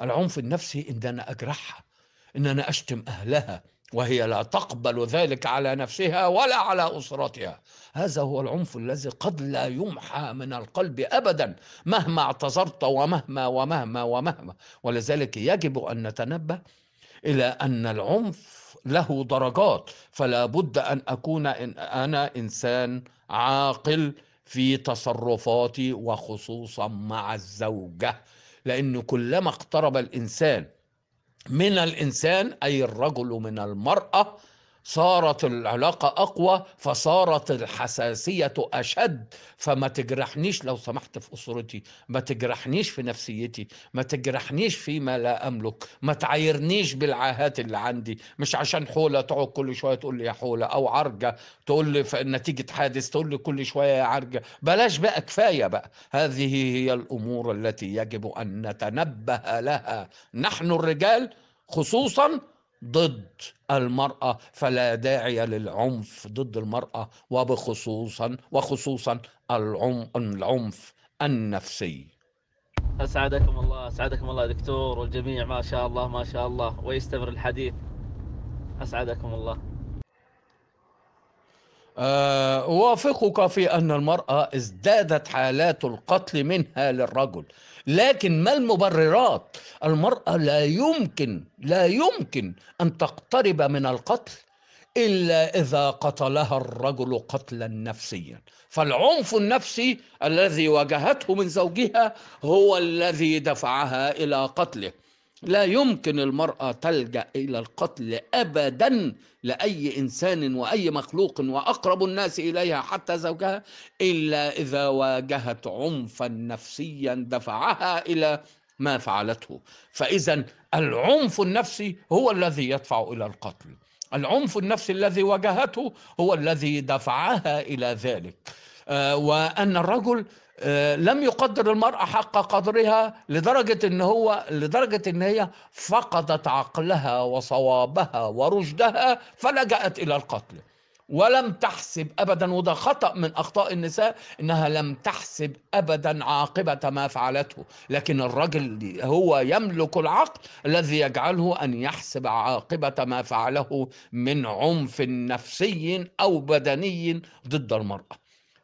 [SPEAKER 2] العنف النفسي ان انا اجرحها ان انا اشتم اهلها وهي لا تقبل ذلك على نفسها ولا على اسرتها هذا هو العنف الذي قد لا يمحى من القلب ابدا مهما اعتذرت ومهما ومهما ومهما ولذلك يجب ان نتنبه إلى أن العنف له درجات فلا بد أن أكون إن أنا إنسان عاقل في تصرفاتي وخصوصا مع الزوجة لأن كلما اقترب الإنسان من الإنسان أي الرجل من المرأة صارت العلاقة أقوى فصارت الحساسية أشد فما تجرحنيش لو سمحت في أسرتي ما تجرحنيش في نفسيتي ما تجرحنيش فيما لا أملك ما تعايرنيش بالعاهات اللي عندي مش عشان حولة تقعد كل شوية تقول لي يا حولة أو عرجة تقول لي نتيجة حادث تقول لي كل شوية يا عرجة بلاش بقى كفاية بقى هذه هي الأمور التي يجب أن نتنبه لها نحن الرجال خصوصا ضد المرأة فلا داعي للعنف ضد المرأة وبخصوصا وخصوصا العنف النفسي
[SPEAKER 1] أسعدكم الله أسعدكم الله دكتور والجميع ما شاء الله ما شاء الله ويستمر الحديث أسعدكم الله
[SPEAKER 2] آه، أوافقك في أن المرأة ازدادت حالات القتل منها للرجل لكن ما المبررات المرأة لا يمكن لا يمكن أن تقترب من القتل إلا إذا قتلها الرجل قتلا نفسيا فالعنف النفسي الذي واجهته من زوجها هو الذي دفعها إلى قتله لا يمكن المرأة تلجأ إلى القتل أبدا لأي إنسان وأي مخلوق وأقرب الناس إليها حتى زوجها إلا إذا واجهت عنفا نفسيا دفعها إلى ما فعلته فإذا العنف النفسي هو الذي يدفع إلى القتل العنف النفسي الذي واجهته هو الذي دفعها إلى ذلك آه، وأن الرجل آه، لم يقدر المرأة حق قدرها لدرجة إن هو لدرجة إن هي فقدت عقلها وصوابها ورشدها فلجأت إلى القتل ولم تحسب أبدا وده خطأ من أخطاء النساء إنها لم تحسب أبدا عاقبة ما فعلته لكن الرجل هو يملك العقل الذي يجعله أن يحسب عاقبة ما فعله من عنف نفسي أو بدني ضد المرأة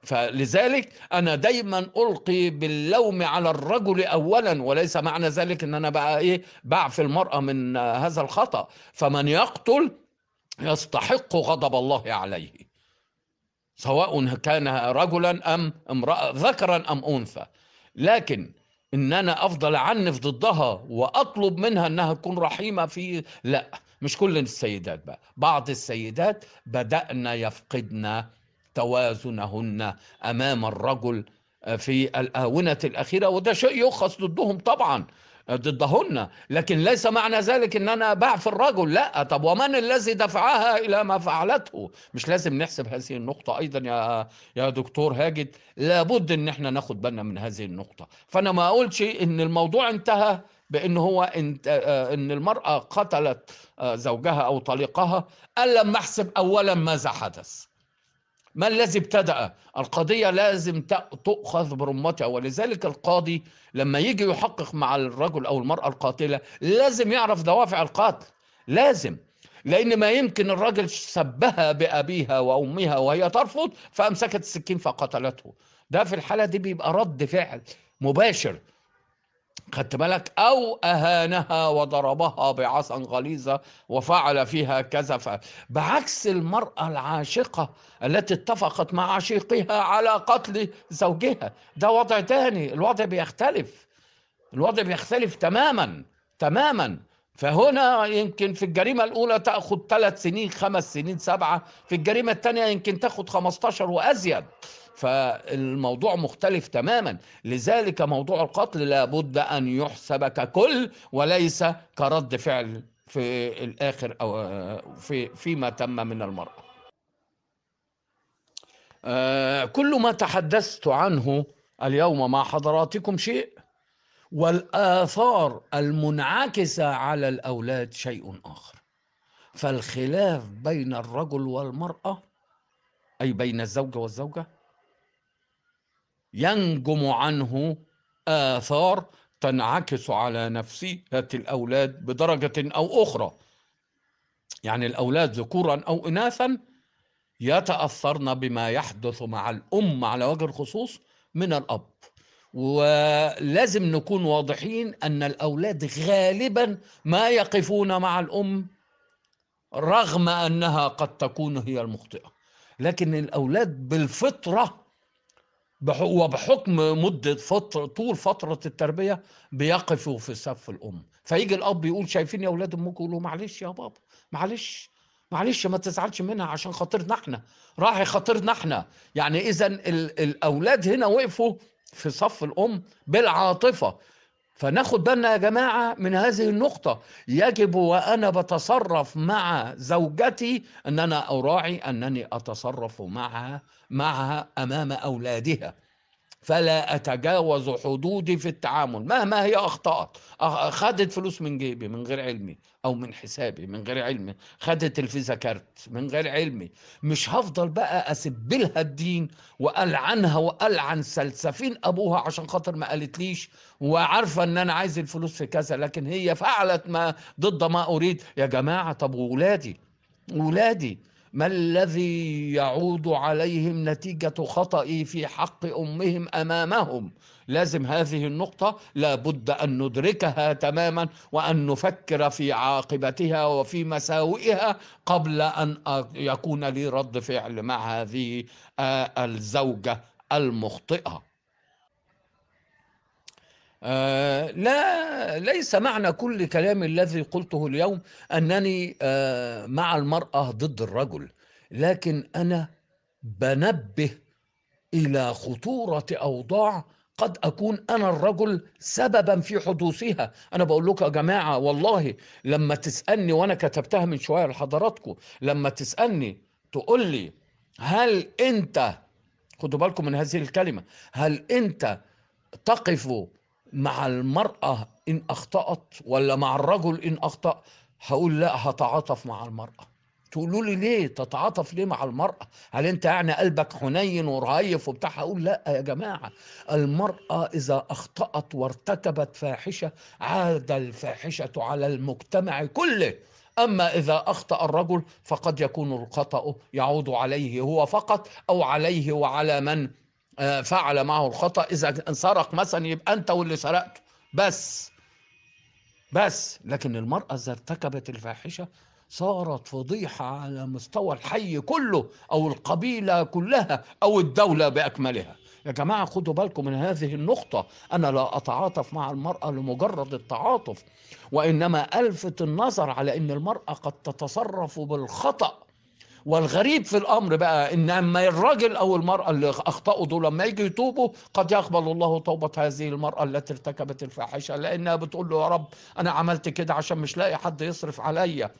[SPEAKER 2] فلذلك أنا دايما ألقي باللوم على الرجل أولا وليس معنى ذلك أن أنا بقى إيه بعفي المرأة من هذا الخطأ فمن يقتل يستحق غضب الله عليه سواء كان رجلا أم امرأة ذكرا أم أنثى لكن ان انا افضل عنف ضدها واطلب منها انها تكون رحيمه في لا مش كل السيدات بقى بعض السيدات بدانا يفقدنا توازنهن امام الرجل آه، في الاونه الاخيره وده شيء يخص ضدهم طبعا آه، ضدهن لكن ليس معنى ذلك ان انا بعف الرجل لا طب ومن الذي دفعها الى ما فعلته مش لازم نحسب هذه النقطه ايضا يا يا دكتور هاجد لابد ان احنا ناخد بالنا من هذه النقطه فانا ما اقولش ان الموضوع انتهى بان هو انت آه، ان المراه قتلت زوجها او طليقها الا لم احسب اولا ماذا حدث ما الذي ابتدأ القضية لازم تؤخذ برمتها ولذلك القاضي لما يجي يحقق مع الرجل أو المرأة القاتلة لازم يعرف دوافع القاتل لازم لأن ما يمكن الرجل سبها بأبيها وأمها وهي ترفض فأمسكت السكين فقتلته ده في الحالة دي بيبقى رد فعل مباشر خدت بالك او اهانها وضربها بعصا غليظه وفعل فيها كذا ف... بعكس المراه العاشقه التي اتفقت مع عشيقها على قتل زوجها ده وضع تاني الوضع بيختلف الوضع بيختلف تماما تماما فهنا يمكن في الجريمة الأولى تأخذ ثلاث سنين خمس سنين سبعة في الجريمة الثانية يمكن تأخذ 15 وأزيد فالموضوع مختلف تماما لذلك موضوع القتل لابد أن يحسب ككل وليس كرد فعل في الآخر أو في فيما تم من المرأة آه، كل ما تحدثت عنه اليوم مع حضراتكم شيء والآثار المنعكسة على الأولاد شيء آخر فالخلاف بين الرجل والمرأة أي بين الزوج والزوجة ينجم عنه آثار تنعكس على نفسية الأولاد بدرجة أو أخرى يعني الأولاد ذكورا أو إناثا يتأثرن بما يحدث مع الأم على وجه الخصوص من الأب ولازم نكون واضحين أن الأولاد غالبا ما يقفون مع الأم رغم أنها قد تكون هي المخطئة لكن الأولاد بالفطرة وبحكم مدة فترة طول فترة التربية بيقفوا في صف الأم فيجي الأب يقول شايفين يا أولاد أمكم يقولوا معلش يا بابا معلش معلش ما تزعلش منها عشان خاطرنا احنا راح خاطرنا احنا يعني إذا الأولاد هنا وقفوا في صف الأم بالعاطفة فناخد بالنا يا جماعة من هذه النقطة يجب وأنا بتصرف مع زوجتي أن أنا أراعي أنني أتصرف معها معها أمام أولادها فلا أتجاوز حدودي في التعامل مهما هي أخطأت خدت فلوس من جيبي من غير علمي أو من حسابي من غير علمي خدت الفيزا كارت من غير علمي مش هفضل بقى اسب لها الدين وألعنها وألعن سلسفين أبوها عشان خاطر ما قالتليش وعارفة أن أنا عايز الفلوس في كذا لكن هي فعلت ما ضد ما أريد يا جماعة طب وولادي ولادي ما الذي يعود عليهم نتيجة خطئي في حق أمهم أمامهم لازم هذه النقطة لابد أن ندركها تماما وأن نفكر في عاقبتها وفي مساوئها قبل أن يكون لي رد فعل مع هذه آه، الزوجة المخطئة آه، لا ليس معنى كل كلامي الذي قلته اليوم أنني آه، مع المرأة ضد الرجل لكن أنا بنبه إلى خطورة أوضاع قد أكون أنا الرجل سببا في حدوثها أنا بقول لكم يا جماعة والله لما تسألني وأنا كتبتها من شوية لحضراتكم لما تسألني تقول لي هل أنت خدوا بالكم من هذه الكلمة هل أنت تقف مع المرأة إن أخطأت ولا مع الرجل إن أخطأ هقول لا هتعاطف مع المرأة تقولوا لي ليه تتعاطف ليه مع المرأة هل أنت يعني قلبك حنين ورهيف وبتاع هقول لا يا جماعة المرأة إذا أخطأت وارتكبت فاحشة عاد الفاحشة على المجتمع كله أما إذا أخطأ الرجل فقد يكون الخطأ يعود عليه هو فقط أو عليه وعلى من آه، فعل معه الخطأ إذا انسرق مثلا يبقى أنت واللي سرقته بس بس لكن المرأة إذا ارتكبت الفاحشة صارت فضيحة على مستوى الحي كله أو القبيلة كلها أو الدولة بأكملها يا جماعة خدوا بالكم من هذه النقطة أنا لا أتعاطف مع المرأة لمجرد التعاطف وإنما ألفت النظر على أن المرأة قد تتصرف بالخطأ والغريب في الامر بقى ان اما الراجل او المراه اللي اخطاوا دول لما يجوا يتوبوا قد يقبل الله توبه هذه المراه التي ارتكبت الفاحشه لانها بتقول له يا رب انا عملت كده عشان مش لاقي حد يصرف عليا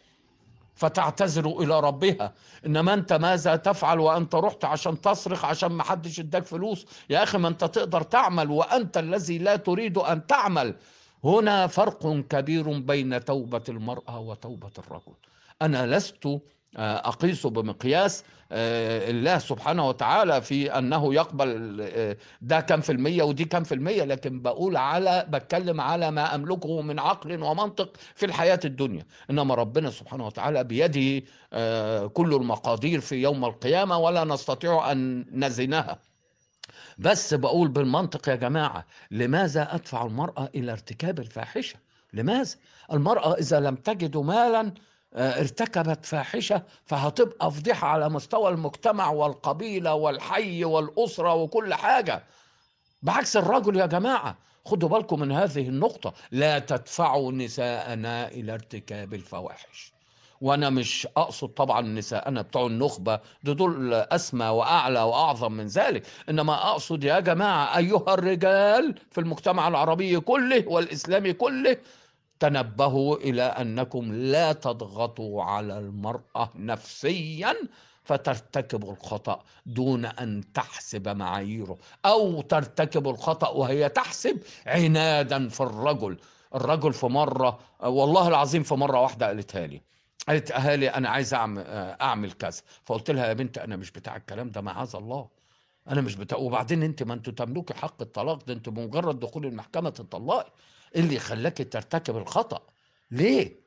[SPEAKER 2] فتعتذر الى ربها انما انت ماذا تفعل وانت رحت عشان تصرخ عشان ما حدش اداك فلوس يا اخي ما انت تقدر تعمل وانت الذي لا تريد ان تعمل هنا فرق كبير بين توبه المراه وتوبه الرجل انا لست آه، أقيسه بمقياس آه، الله سبحانه وتعالى في أنه يقبل آه، ده كم في المية ودي كم في المية لكن بقول على بتكلم على ما أملكه من عقل ومنطق في الحياة الدنيا إنما ربنا سبحانه وتعالى بيده كل المقادير في يوم القيامة ولا نستطيع أن نزنها بس بقول بالمنطق يا جماعة لماذا أدفع المرأة إلى ارتكاب الفاحشة لماذا المرأة إذا لم تجد مالا آه، ارتكبت فاحشة فهتبقى فضيحة على مستوى المجتمع والقبيلة والحي والأسرة وكل حاجة بعكس الرجل يا جماعة خدوا بالكم من هذه النقطة لا تدفعوا نساءنا إلى ارتكاب الفواحش وأنا مش أقصد طبعا نساءنا بتوع النخبة دول أسمى وأعلى وأعظم من ذلك إنما أقصد يا جماعة أيها الرجال في المجتمع العربي كله والإسلامي كله تنبهوا الى انكم لا تضغطوا على المراه نفسيا فترتكب الخطا دون ان تحسب معاييره او ترتكب الخطا وهي تحسب عنادا في الرجل الرجل في مره والله العظيم في مره واحده قالتها لي قالت اهالي انا عايز اعمل اعمل كذا فقلت لها يا بنت انا مش بتاع الكلام ده معاذ الله انا مش بتاع وبعدين انت ما انتوا تملكي حق الطلاق ده انت بمجرد دخول المحكمه تطلقي اللي خلاك ترتكب الخطأ ليه؟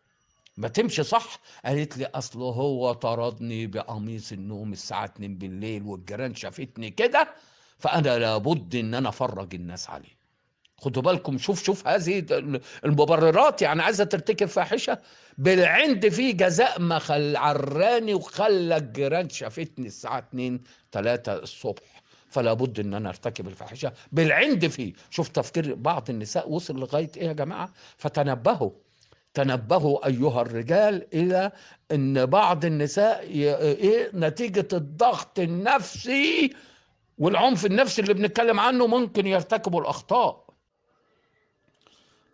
[SPEAKER 2] ما تمشي صح قالت لي اصل هو طردني بقميص النوم الساعه 2 بالليل والجيران شافتني كده فانا لابد ان انا افرج الناس عليه خدوا بالكم شوف شوف هذه المبررات يعني عايزه ترتكب فاحشه بالعند في جزاء ما خل عراني وخلى الجيران شافتني الساعه 2 3 الصبح فلا بد ان انا ارتكب الفاحشه بالعند فيه شوف تفكير بعض النساء وصل لغايه ايه يا جماعه فتنبهوا تنبهوا ايها الرجال الى ان بعض النساء ايه نتيجه الضغط النفسي والعنف النفسي اللي بنتكلم عنه ممكن يرتكبوا الاخطاء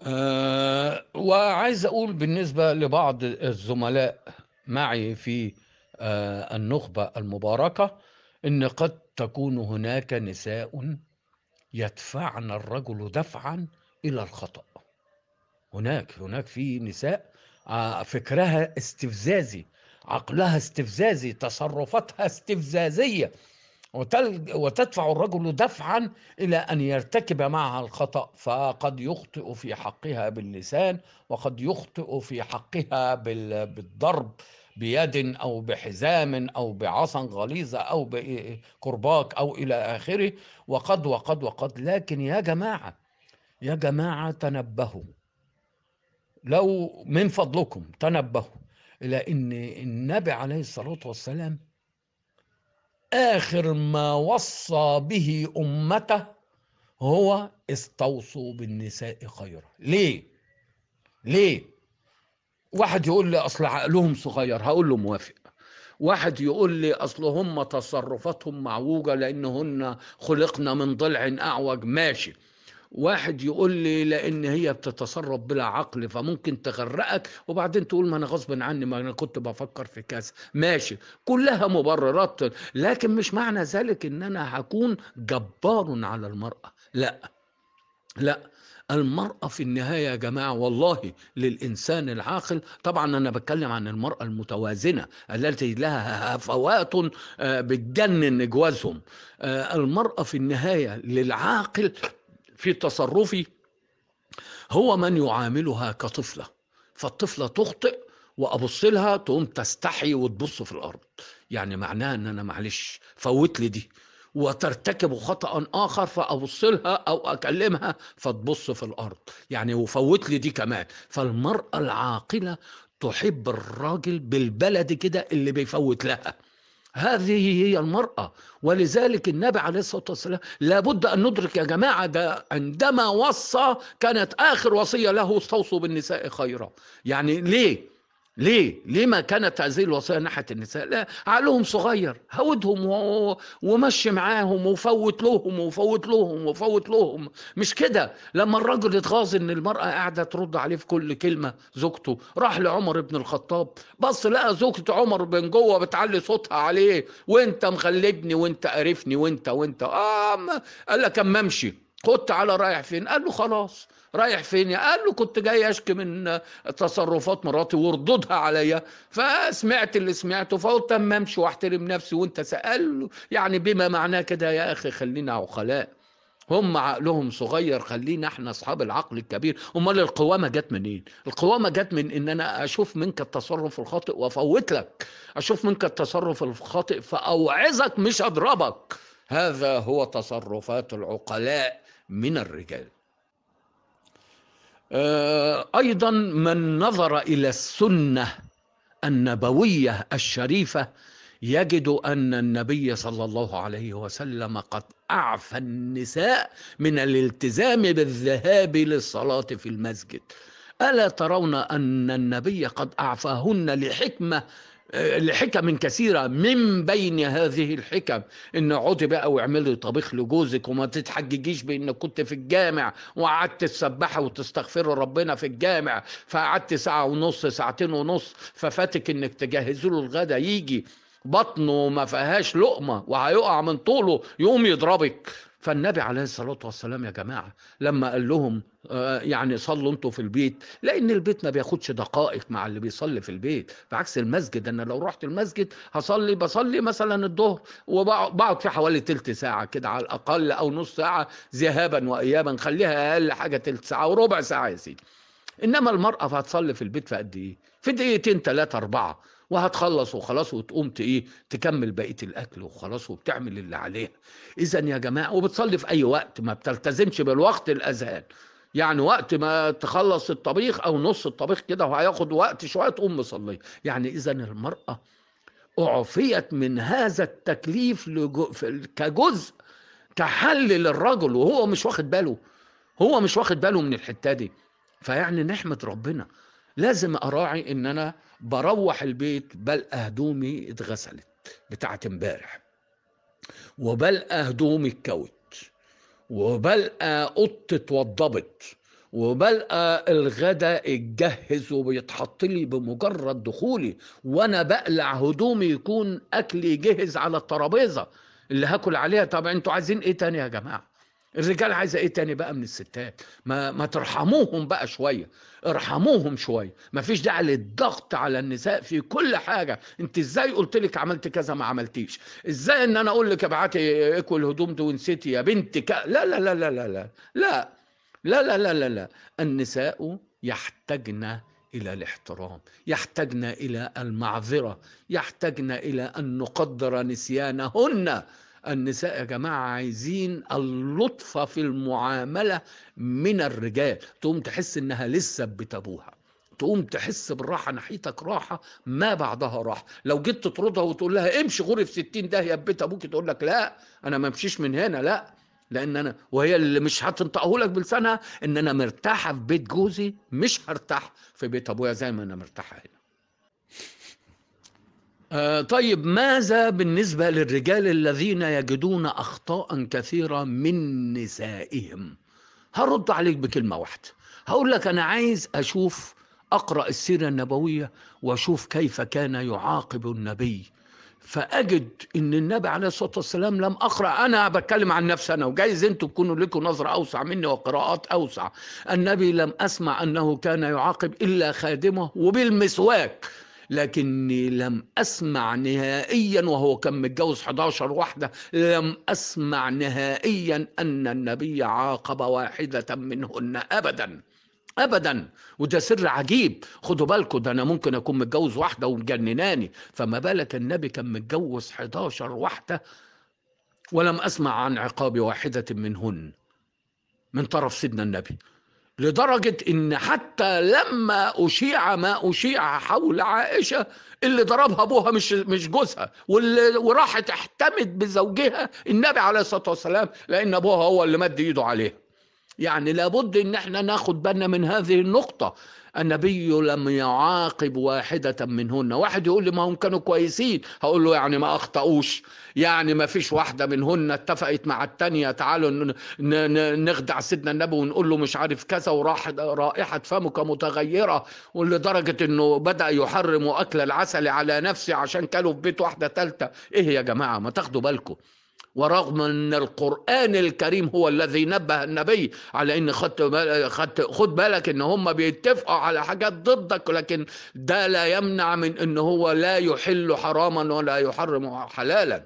[SPEAKER 2] أه وعايز اقول بالنسبه لبعض الزملاء معي في أه النخبه المباركه ان قد تكون هناك نساء يدفعن الرجل دفعا الى الخطا هناك هناك في نساء آه، فكرها استفزازي عقلها استفزازي تصرفاتها استفزازيه وتدفع الرجل دفعا الى ان يرتكب معها الخطا فقد يخطئ في حقها باللسان وقد يخطئ في حقها بالضرب بيد أو بحزام أو بعصا غليظة أو بكرباك إيه، إيه، أو إلى آخره وقد وقد وقد لكن يا جماعة يا جماعة تنبهوا لو من فضلكم تنبهوا إلى أن النبي عليه الصلاة والسلام آخر ما وصى به أمته هو استوصوا بالنساء خيرا ليه؟ ليه؟ واحد يقول لي اصل عقلهم صغير هقول له موافق واحد يقول لي اصل هم تصرفاتهم معوجه لانهن خلقنا من ضلع اعوج ماشي واحد يقول لي لان هي بتتصرف بلا عقل فممكن تغرقك وبعدين تقول ما انا غصب عني ما انا كنت بفكر في كذا ماشي كلها مبررات لكن مش معنى ذلك ان انا هكون جبار على المراه لا لا المرأة في النهاية يا جماعة والله للإنسان العاقل طبعا أنا بتكلم عن المرأة المتوازنة التي لها هفوات آه، بتجنن جوازهم آه، المرأة في النهاية للعاقل في تصرفي هو من يعاملها كطفلة فالطفلة تخطئ وابص لها تقوم تستحي وتبص في الارض يعني معناها ان انا معلش فوت لي دي وترتكب خطأ آخر فأبص لها أو أكلمها فتبص في الأرض يعني وفوت لي دي كمان فالمرأة العاقلة تحب الراجل بالبلد كده اللي بيفوت لها هذه هي المرأة ولذلك النبي عليه الصلاة والسلام لابد أن ندرك يا جماعة ده عندما وصى كانت آخر وصية له استوصوا بالنساء خيرا يعني ليه ليه؟ ليه ما كانت هذه الوصية ناحية النساء؟ لا عقلهم صغير هودهم و... ومشي معاهم وفوت لهم وفوت لهم وفوت لهم مش كده لما الراجل اتغاظ ان المرأة قاعدة ترد عليه في كل كلمة زوجته راح لعمر بن الخطاب بص لقى زوجة عمر بن جوه بتعلي صوتها عليه وانت مغلبني وانت قارفني وانت وانت اه قال لك اما امشي خدت على رايح فين؟ قال له خلاص رايح فين قال له كنت جاي اشكي من تصرفات مراتي وردودها عليا فسمعت اللي سمعته فقلت اما امشي واحترم نفسي وانت سال يعني بما معناه كده يا اخي خلينا عقلاء هم عقلهم صغير خلينا احنا اصحاب العقل الكبير امال القوامه جت منين القوامه جت من ان انا اشوف منك التصرف الخاطئ وافوت لك اشوف منك التصرف الخاطئ فاوعظك مش اضربك هذا هو تصرفات العقلاء من الرجال آه، ايضا من نظر الى السنه النبويه الشريفه يجد ان النبي صلى الله عليه وسلم قد اعفى النساء من الالتزام بالذهاب للصلاه في المسجد الا ترون ان النبي قد اعفاهن لحكمه الحكم كثيرة من بين هذه الحكم إن اقعدي بقى واعملي طبيخ لجوزك وما تتحججيش بإنك كنت في الجامع وقعدت تسبحي وتستغفري ربنا في الجامع فقعدت ساعة ونص ساعتين ونص ففاتك إنك تجهزي له الغدا يجي بطنه ما فيهاش لقمة وهيقع من طوله يقوم يضربك فالنبي عليه الصلاة والسلام يا جماعة لما قال لهم آه، يعني صلوا انتوا في البيت لأن البيت ما بياخدش دقائق مع اللي بيصلي في البيت بعكس المسجد أنا لو رحت المسجد هصلي بصلي مثلا الظهر وبقعد في حوالي تلت ساعة كده على الأقل أو نص ساعة ذهابا وإيابا خليها أقل حاجة تلت ساعة وربع ساعة يا سيدي إنما المرأة هتصلي في البيت في قد إيه؟ في دقيقتين ثلاثة أربعة وهتخلص وخلاص وتقوم ايه تكمل بقيه الاكل وخلاص وبتعمل اللي عليها اذا يا جماعه وبتصلي في اي وقت ما بتلتزمش بالوقت الاذان يعني وقت ما تخلص الطبيخ او نص الطبيخ كده وهياخد وقت شويه تقوم مصليه يعني اذا المراه اعفيت من هذا التكليف كجزء كحل للرجل وهو مش واخد باله هو مش واخد باله من الحته دي فيعني نحمه ربنا لازم أراعي إن أنا بروح البيت بلقى هدومي اتغسلت بتاعت امبارح وبلقى هدومي اتكوت وبلقى اوضتي اتوضبت وبلقى الغدا اتجهز وبيتحط لي بمجرد دخولي وانا بقلع هدومي يكون اكلي جهز على الترابيزه اللي هاكل عليها طب انتوا عايزين ايه تاني يا جماعه الرجال عايزه ايه تاني بقى من الستات ما, ما ترحموهم بقى شويه ارحموهم شويه ما فيش داعي للضغط على النساء في كل حاجه انت ازاي قلت لك عملت كذا ما عملتيش ازاي ان انا اقول لك ابعتي ايكو الهدوم دي ونسيتي يا بنت ك... لا لا لا لا لا لا لا لا لا لا لا لا النساء يحتاجن الى الاحترام يحتاجن الى المعذره يحتاجن الى ان نقدر نسيانهن النساء يا جماعة عايزين اللطفة في المعاملة من الرجال تقوم تحس إنها لسه بتابوها تقوم تحس بالراحه ناحيتك راحه ما بعدها راحه لو جيت تطردها وتقول لها امشي غوري في 60 ده يا بيت ابوك تقول لك لا انا ما امشيش من هنا لا لان انا وهي اللي مش هتنطقه لك بلسانها ان انا مرتاحه في بيت جوزي مش هرتاح في بيت ابويا زي ما انا مرتاحه هنا آه، طيب ماذا بالنسبة للرجال الذين يجدون أخطاء كثيرة من نسائهم هرد عليك بكلمة واحدة هقول لك أنا عايز أشوف أقرأ السيرة النبوية وأشوف كيف كان يعاقب النبي فأجد إن النبي عليه الصلاة والسلام لم أقرأ أنا بتكلم عن نفسي أنا وجايز أنتم تكونوا لكم نظرة أوسع مني وقراءات أوسع النبي لم أسمع أنه كان يعاقب إلا خادمه وبالمسواك لكني لم أسمع نهائيا وهو كان متجوز 11 واحدة لم أسمع نهائيا أن النبي عاقب واحدة منهن أبدا ابدا وده سر عجيب خدوا بالكم ده انا ممكن اكون متجوز واحده ومجنناني فما بالك النبي كان متجوز 11 واحده ولم اسمع عن عقاب واحده منهن من طرف سيدنا النبي لدرجة إن حتى لما أشيع ما أشيع حول عائشة اللي ضربها أبوها مش مش جوزها واللي وراحت احتمت بزوجها النبي عليه الصلاة والسلام لأن أبوها هو اللي مد إيده عليها يعني لابد ان احنا ناخد بالنا من هذه النقطه النبي لم يعاقب واحدة منهن واحد يقول لي ما هم كانوا كويسين هقول له يعني ما أخطأوش يعني ما فيش واحدة منهن اتفقت مع التانية تعالوا نخدع سيدنا النبي ونقول له مش عارف كذا وراح رائحة فمك متغيرة ولدرجة أنه بدأ يحرم أكل العسل على نفسه عشان كانوا في بيت واحدة تالتة إيه يا جماعة ما تاخدوا بالكم ورغم أن القرآن الكريم هو الذي نبه النبي على أن خدت خدت خد بالك أن هم بيتفقوا على حاجات ضدك لكن ده لا يمنع من أن هو لا يحل حراما ولا يحرم حلالا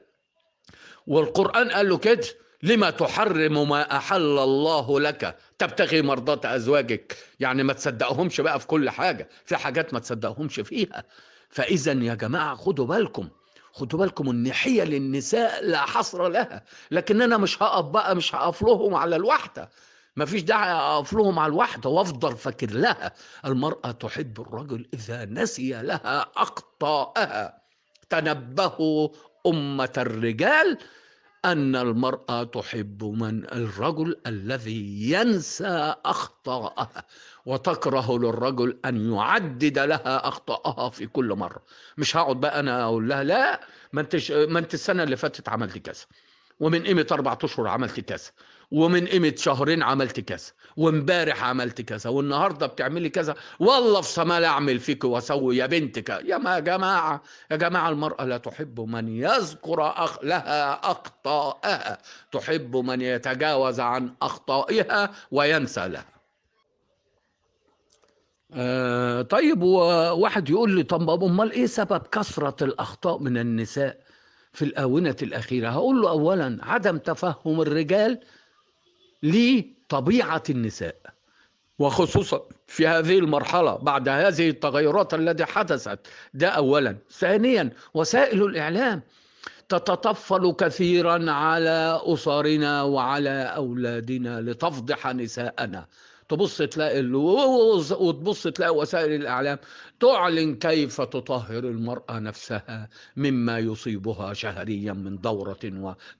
[SPEAKER 2] والقرآن قال له كده لما تحرم ما أحل الله لك تبتغي مرضات أزواجك يعني ما تصدقهمش بقى في كل حاجة في حاجات ما تصدقهمش فيها فإذا يا جماعة خدوا بالكم خدوا بالكم ان حيل النساء لا حصر لها لكن انا مش هقف بقى مش هقف لهم على ما مفيش داعي اقف لهم على الوحده وافضل فاكر لها المراه تحب الرجل اذا نسي لها اخطاءها تنبهوا امه الرجال ان المراه تحب من الرجل الذي ينسى اخطاءها وتكره للرجل أن يعدد لها أخطاءها في كل مرة مش هقعد بقى أنا أقول لها لا ما انت, ما انت السنة اللي فاتت عملت كذا ومن قيمة أربع أشهر عملت كذا ومن قيمة شهرين عملت كذا وامبارح عملت كذا والنهاردة بتعملي كذا والله في سما لا أعمل فيك وأسوي يا بنتك يا ما جماعة يا جماعة المرأة لا تحب من يذكر أخ لها أخطاءها تحب من يتجاوز عن أخطائها وينسى لها آه طيب وواحد يقول لي طب امال ايه سبب كثره الاخطاء من النساء في الاونه الاخيره هقول له اولا عدم تفهم الرجال لطبيعه النساء وخصوصا في هذه المرحله بعد هذه التغيرات التي حدثت ده اولا ثانيا وسائل الاعلام تتطفل كثيرا على اسرنا وعلى اولادنا لتفضح نساءنا تبص تلاقي وتبص تلاقي وسائل الإعلام تعلن كيف تطهر المرأة نفسها مما يصيبها شهريا من دورة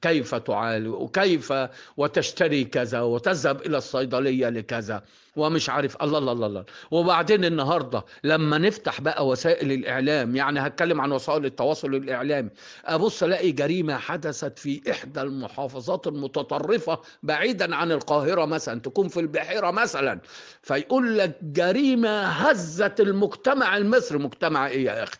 [SPEAKER 2] وكيف تعالج وكيف وتشتري كذا وتذهب إلى الصيدلية لكذا ومش عارف الله الله الله الله وبعدين النهارده لما نفتح بقى وسائل الاعلام يعني هتكلم عن وسائل التواصل الاعلامي ابص الاقي جريمه حدثت في احدى المحافظات المتطرفه بعيدا عن القاهره مثلا تكون في البحيره مثلا فيقول لك جريمه هزت المجتمع المصري مجتمع ايه يا اخي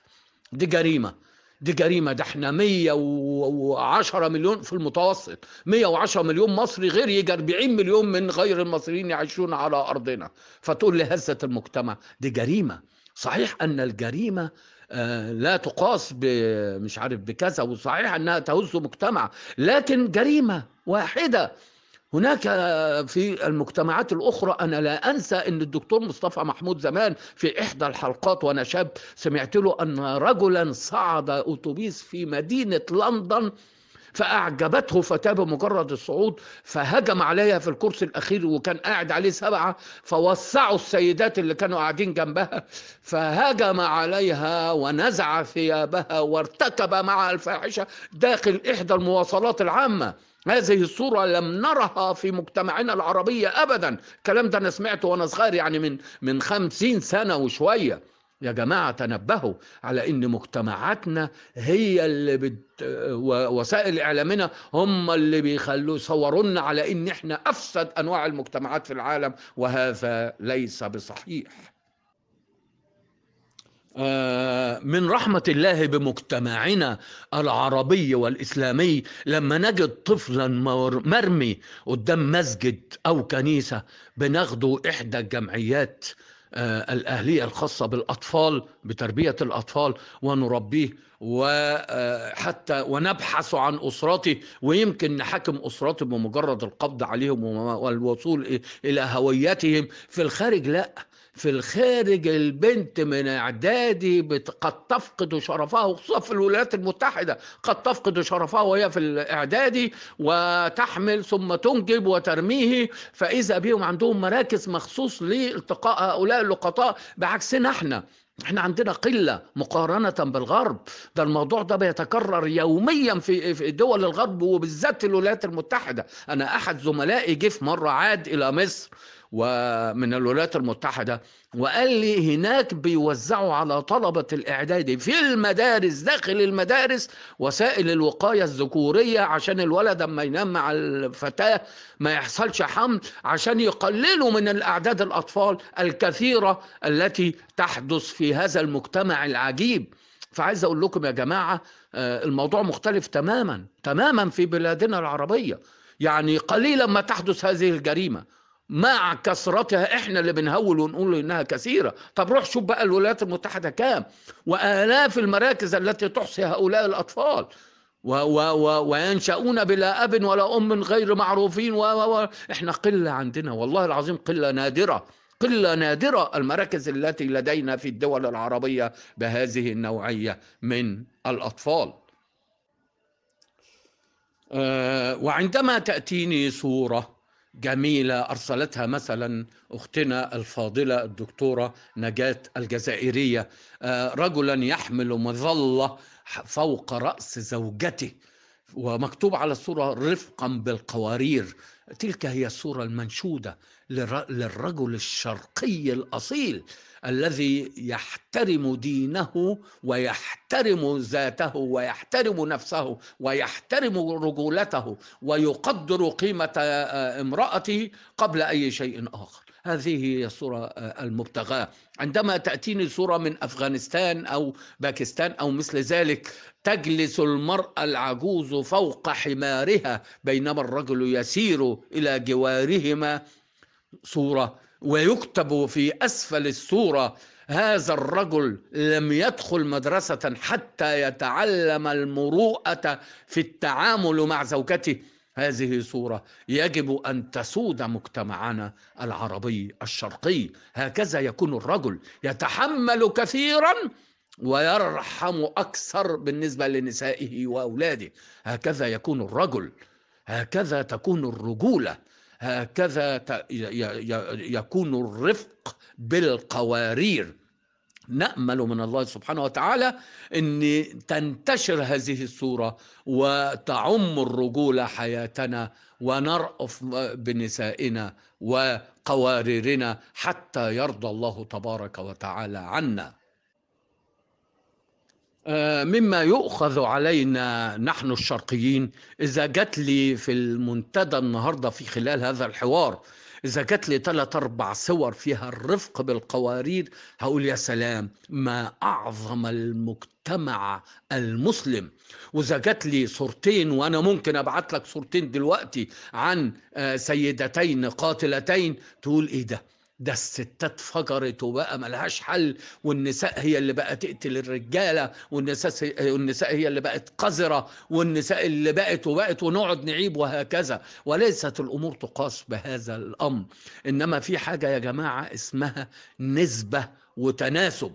[SPEAKER 2] دي جريمه دي جريمه ده احنا 110 مليون في المتوسط 110 مليون مصري غير يجي 40 مليون من غير المصريين يعيشون على ارضنا فتقول لي هزت المجتمع دي جريمه صحيح ان الجريمه آه، لا تقاس مش عارف بكذا وصحيح انها تهز مجتمع لكن جريمه واحده هناك آه، في المجتمعات الأخرى أنا لا أنسى أن الدكتور مصطفى محمود زمان في إحدى الحلقات وأنا شاب سمعت له أن رجلا صعد أتوبيس في مدينة لندن فأعجبته فتاة بمجرد الصعود فهجم عليها في الكرسي الأخير وكان قاعد عليه سبعة فوسعوا السيدات اللي كانوا قاعدين جنبها فهجم عليها ونزع ثيابها وارتكب معها الفاحشة داخل إحدى المواصلات العامة هذه الصورة لم نرها في مجتمعنا العربية أبدا الكلام ده أنا سمعته وأنا صغير يعني من من خمسين سنة وشوية يا جماعة تنبهوا على إن مجتمعاتنا هي اللي بت... وسائل إعلامنا هم اللي بيخلوا يصورونا على إن إحنا أفسد أنواع المجتمعات في العالم وهذا ليس بصحيح آه، من رحمة الله بمجتمعنا العربي والإسلامي لما نجد طفلا مرمي قدام مسجد أو كنيسة بناخده إحدى الجمعيات آه، الأهلية الخاصة بالأطفال بتربية الأطفال ونربيه وحتى آه، ونبحث عن أسرته ويمكن نحاكم أسرته بمجرد القبض عليهم والوصول إلى هويتهم في الخارج لأ في الخارج البنت من اعدادي قد تفقد شرفها وخصوصا في الولايات المتحده قد تفقد شرفها وهي في الاعدادي وتحمل ثم تنجب وترميه فاذا بهم عندهم مراكز مخصوص لالتقاء هؤلاء اللقطاء بعكسنا احنا احنا عندنا قله مقارنه بالغرب ده الموضوع ده بيتكرر يوميا في في دول الغرب وبالذات الولايات المتحده انا احد زملائي جه في مره عاد الى مصر ومن الولايات المتحدة وقال لي هناك بيوزعوا على طلبة الإعدادي في المدارس داخل المدارس وسائل الوقاية الذكورية عشان الولد أما ينام مع الفتاة ما يحصلش حمل عشان يقللوا من الأعداد الأطفال الكثيرة التي تحدث في هذا المجتمع العجيب فعايز أقول لكم يا جماعة آه، الموضوع مختلف تماما تماما في بلادنا العربية يعني قليلا ما تحدث هذه الجريمة مع كثرتها احنا اللي بنهول ونقول انها كثيره طب روح شوف بقى الولايات المتحده كام والاف المراكز التي تحصي هؤلاء الاطفال و و و وينشؤون بلا أب ولا أم غير معروفين و و و إحنا قلة عندنا والله العظيم قلة نادرة قلة نادرة المراكز التي لدينا في الدول العربية بهذه النوعية من الأطفال آه، وعندما تأتيني صورة جميلة أرسلتها مثلا أختنا الفاضلة الدكتورة نجاة الجزائرية آه، رجلا يحمل مظلة فوق رأس زوجته ومكتوب على الصورة رفقا بالقوارير تلك هي الصورة المنشودة للرجل الشرقي الاصيل الذي يحترم دينه ويحترم ذاته ويحترم نفسه ويحترم رجولته ويقدر قيمه آه، آه، امراته قبل اي شيء اخر هذه هي الصورة آه، المبتغاة عندما تأتيني صورة من أفغانستان أو باكستان أو مثل ذلك تجلس المرأة العجوز فوق حمارها بينما الرجل يسير إلى جوارهما صورة ويكتب في أسفل الصورة هذا الرجل لم يدخل مدرسة حتى يتعلم المروءة في التعامل مع زوجته هذه صورة يجب أن تسود مجتمعنا العربي الشرقي هكذا يكون الرجل يتحمل كثيرا ويرحم أكثر بالنسبة لنسائه وأولاده هكذا يكون الرجل هكذا تكون الرجولة هكذا يكون الرفق بالقوارير نامل من الله سبحانه وتعالى ان تنتشر هذه الصوره وتعم الرجوله حياتنا ونرأف بنسائنا وقواريرنا حتى يرضى الله تبارك وتعالى عنا آه، مما يؤخذ علينا نحن الشرقيين إذا جت لي في المنتدى النهاردة في خلال هذا الحوار إذا جت لي ثلاث أربع صور فيها الرفق بالقوارير هقول يا سلام ما أعظم المجتمع المسلم وإذا جت لي صورتين وأنا ممكن أبعت لك صورتين دلوقتي عن آه، سيدتين قاتلتين تقول إيه ده ده الستات فجرت وبقى ملهاش حل والنساء هي اللي بقت تقتل الرجاله والنساء والنساء هي اللي بقت قذره والنساء اللي بقت وبقت ونقعد نعيب وهكذا وليست الامور تقاس بهذا الامر انما في حاجه يا جماعه اسمها نسبه وتناسب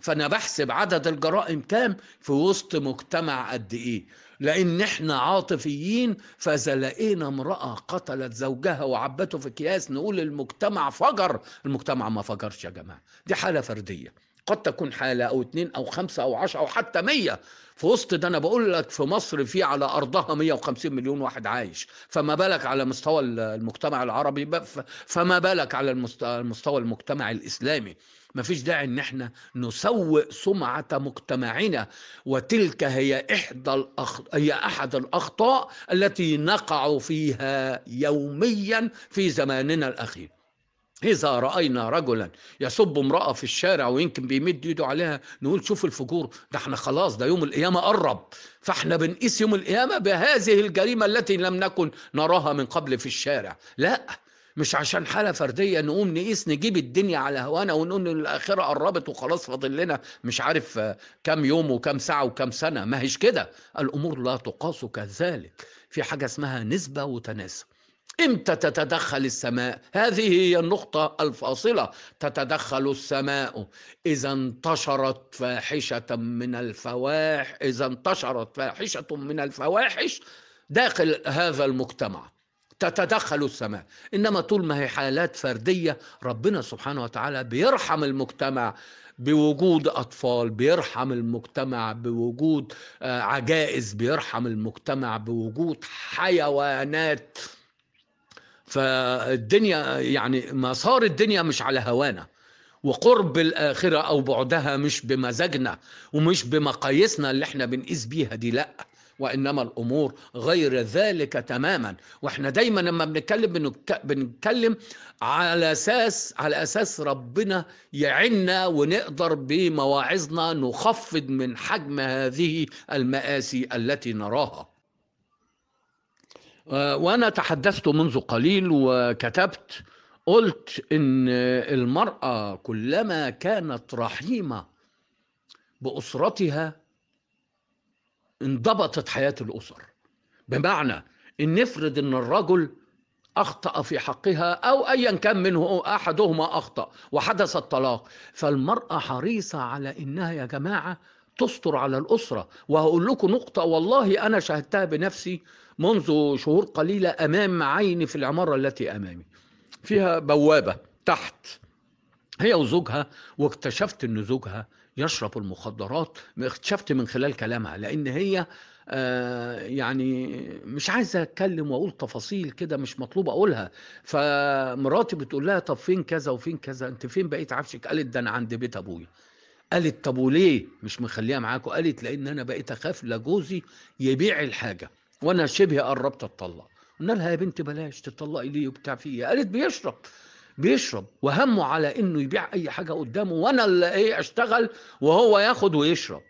[SPEAKER 2] فانا بحسب عدد الجرائم كام في وسط مجتمع قد ايه لأن إحنا عاطفيين فإذا لقينا امرأة قتلت زوجها وعبته في أكياس نقول المجتمع فجر المجتمع ما فجرش يا جماعة دي حالة فردية قد تكون حالة أو اتنين أو خمسة أو عشرة أو حتى مية في وسط ده أنا بقول لك في مصر في على أرضها 150 مليون واحد عايش فما بالك على مستوى المجتمع العربي فما بالك على المستوى المجتمع الإسلامي ما فيش داعي ان احنا نسوء سمعة مجتمعنا وتلك هي إحدى الأخط... هي أحد الأخطاء التي نقع فيها يوميا في زماننا الأخير إذا رأينا رجلا يسب امرأة في الشارع ويمكن بيمد إيده عليها نقول شوف الفجور ده احنا خلاص ده يوم القيامة قرب فاحنا بنقيس يوم القيامة بهذه الجريمة التي لم نكن نراها من قبل في الشارع لا مش عشان حالة فردية نقوم نقيس نجيب الدنيا على هوانا ونقول إن الآخرة قربت وخلاص فاضل لنا مش عارف آه، كام يوم وكام ساعة وكام سنة ما هيش كده الأمور لا تقاس كذلك في حاجة اسمها نسبة وتناسب امتى تتدخل السماء هذه هي النقطه الفاصله تتدخل السماء اذا انتشرت فاحشه من الفواح اذا انتشرت فاحشه من الفواحش داخل هذا المجتمع تتدخل السماء إنما طول ما هي حالات فردية ربنا سبحانه وتعالى بيرحم المجتمع بوجود أطفال بيرحم المجتمع بوجود آه، عجائز بيرحم المجتمع بوجود حيوانات فالدنيا يعني مسار الدنيا مش على هوانا وقرب الآخرة أو بعدها مش بمزاجنا ومش بمقاييسنا اللي احنا بنقيس بيها دي لأ وانما الامور غير ذلك تماما واحنا دايما لما بنتكلم بنتكلم على اساس على اساس ربنا يعنا ونقدر بمواعظنا نخفض من حجم هذه المآسي التي نراها آه، وانا تحدثت منذ قليل وكتبت قلت ان المراه كلما كانت رحيمه باسرتها انضبطت حياة الأسر بمعنى ان نفرض ان الرجل اخطا في حقها او ايا كان منه احدهما اخطا وحدث الطلاق فالمراه حريصه على انها يا جماعه تستر على الاسره وهقول لكم نقطه والله انا شاهدتها بنفسي منذ شهور قليله امام عيني في العماره التي امامي فيها بوابه تحت هي وزوجها واكتشفت ان زوجها يشرب المخدرات اكتشفت من خلال كلامها لأن هي آه، يعني مش عايزه اتكلم واقول تفاصيل كده مش مطلوب اقولها فمراتي بتقول لها طب فين كذا وفين كذا انت فين بقيت عفشك قالت ده انا عند بيت ابويا قالت طب وليه مش مخليها معاكم قالت لان انا بقيت اخاف لا جوزي يبيع الحاجه وانا شبه قربت اتطلق قلنا لها يا بنت بلاش تطلقي ليه وبتاع فيه قالت بيشرب بيشرب وهمه على انه يبيع اي حاجه قدامه وانا اللي ايه اشتغل وهو ياخد ويشرب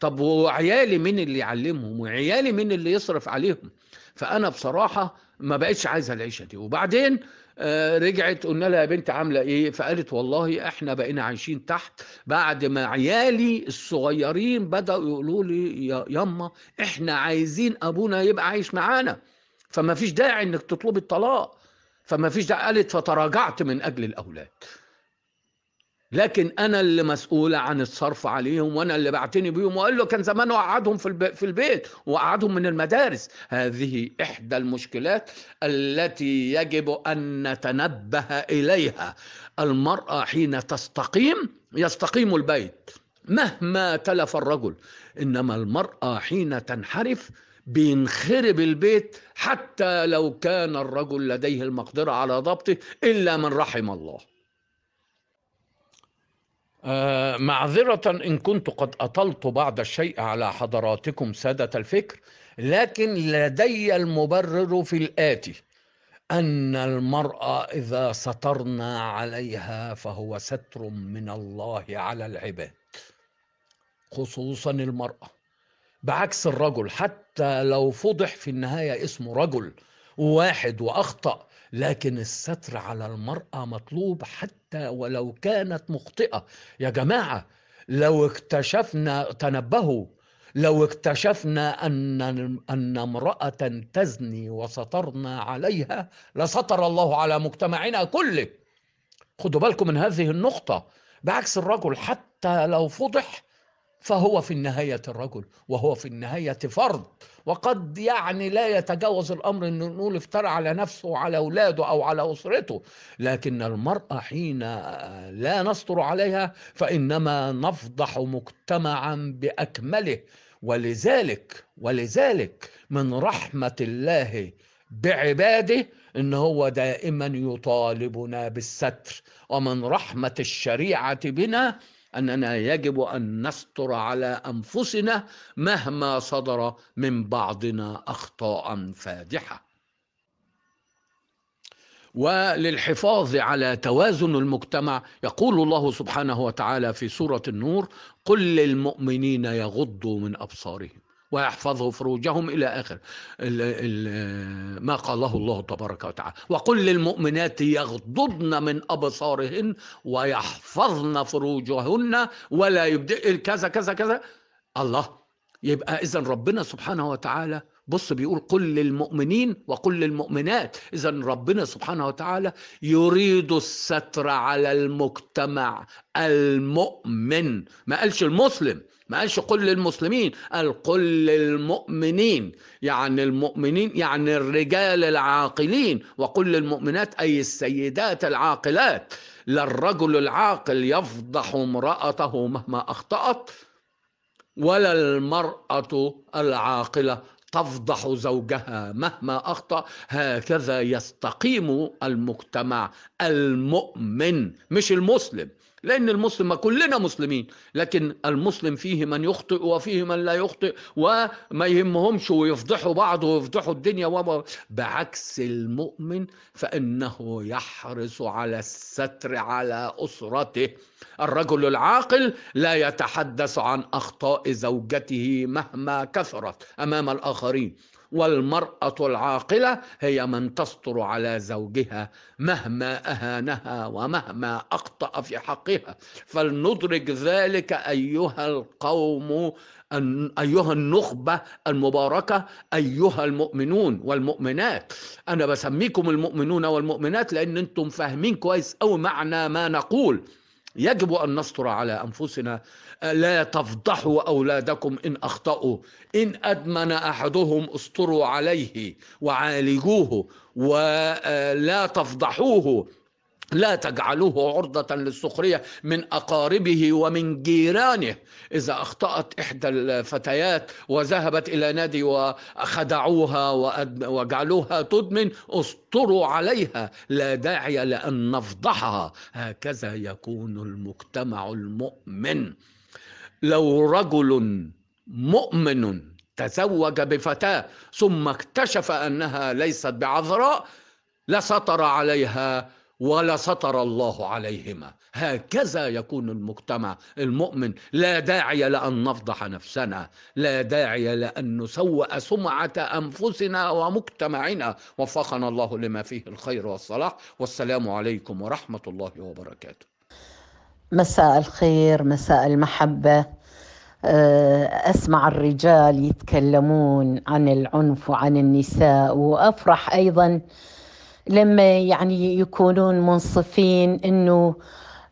[SPEAKER 2] طب وعيالي مين اللي يعلمهم وعيالي مين اللي يصرف عليهم فانا بصراحه ما بقتش عايزه العيشه دي وبعدين آه، رجعت قلنا لها يا بنت عامله ايه فقالت والله احنا بقينا عايشين تحت بعد ما عيالي الصغيرين بداوا يقولوا لي يا يما احنا عايزين ابونا يبقى عايش معانا فما فيش داعي انك تطلبي الطلاق فما فيش داعي قالت فتراجعت من أجل الأولاد لكن أنا اللي مسؤولة عن الصرف عليهم وأنا اللي بعتني بيهم وقال له كان زمان وقعدهم في, في البيت وقعدهم من المدارس هذه إحدى المشكلات التي يجب أن نتنبه إليها المرأة حين تستقيم يستقيم البيت مهما تلف الرجل إنما المرأة حين تنحرف بينخرب البيت حتى لو كان الرجل لديه المقدرة على ضبطه إلا من رحم الله آه معذرة إن كنت قد أطلت بعض الشيء على حضراتكم سادة الفكر لكن لدي المبرر في الآتي أن المرأة إذا سترنا عليها فهو ستر من الله على العباد خصوصا المرأة بعكس الرجل حتى لو فضح في النهايه اسمه رجل واحد واخطا لكن الستر على المراه مطلوب حتى ولو كانت مخطئه يا جماعه لو اكتشفنا تنبهوا لو اكتشفنا ان ان امراه تزني وسترنا عليها لستر الله على مجتمعنا كله خدوا بالكم من هذه النقطه بعكس الرجل حتى لو فضح فهو في النهاية الرجل وهو في النهاية فرد وقد يعني لا يتجاوز الأمر أن نقول افترى على نفسه وعلى أولاده أو على أسرته لكن المرأة حين لا نستر عليها فإنما نفضح مجتمعا بأكمله ولذلك ولذلك من رحمة الله بعباده ان هو دائما يطالبنا بالستر ومن رحمه الشريعه بنا أننا يجب أن نستر على أنفسنا مهما صدر من بعضنا أخطاء فادحة وللحفاظ على توازن المجتمع يقول الله سبحانه وتعالى في سورة النور قل للمؤمنين يغضوا من أبصارهم ويحفظه فروجهم إلى آخر ما قاله الله تبارك وتعالى وقل للمؤمنات يغضضن من أبصارهن ويحفظن فروجهن ولا يبدئ كذا كذا كذا الله يبقى إذا ربنا سبحانه وتعالى بص بيقول قل للمؤمنين وقل للمؤمنات اذا ربنا سبحانه وتعالى يريد الستر على المجتمع المؤمن ما قالش المسلم ما قالش قل للمسلمين قال قل للمؤمنين يعني المؤمنين يعني الرجال العاقلين وقل للمؤمنات أي السيدات العاقلات لا الرجل العاقل يفضح امرأته مهما أخطأت ولا المرأة العاقلة تفضح زوجها مهما اخطا هكذا يستقيم المجتمع المؤمن مش المسلم لأن المسلم ما كلنا مسلمين لكن المسلم فيه من يخطئ وفيه من لا يخطئ وما يهمهمش ويفضحوا بعض ويفضحوا الدنيا وما بعكس المؤمن فإنه يحرص على الستر على أسرته الرجل العاقل لا يتحدث عن أخطاء زوجته مهما كثرت أمام الآخرين والمرأة العاقلة هي من تستر على زوجها مهما أهانها ومهما أخطأ في حقها فلندرك ذلك أيها القوم أن أيها النخبة المباركة أيها المؤمنون والمؤمنات أنا بسميكم المؤمنون والمؤمنات لأن أنتم فاهمين كويس أو معنى ما نقول يجب أن نستر على أنفسنا أه، لا تفضحوا أولادكم إن أخطأوا إن أدمن أحدهم استروا عليه وعالجوه ولا أه، تفضحوه لا تجعلوه عرضة للسخرية من أقاربه ومن جيرانه إذا أخطأت إحدى الفتيات وذهبت إلى نادي وخدعوها وجعلوها تدمن استروا عليها لا داعي لأن نفضحها هكذا يكون المجتمع المؤمن لو رجل مؤمن تزوج بفتاة ثم اكتشف أنها ليست بعذراء لسطر عليها ولا سطر الله عليهما هكذا يكون المجتمع المؤمن لا داعي لأن نفضح نفسنا لا داعي لأن نسوء سمعة أنفسنا ومجتمعنا وفقنا الله لما فيه الخير والصلاح والسلام عليكم ورحمة الله وبركاته
[SPEAKER 3] مساء الخير مساء المحبة آه، أسمع الرجال يتكلمون عن العنف وعن النساء وأفرح أيضاً لما يعني يكونون منصفين انه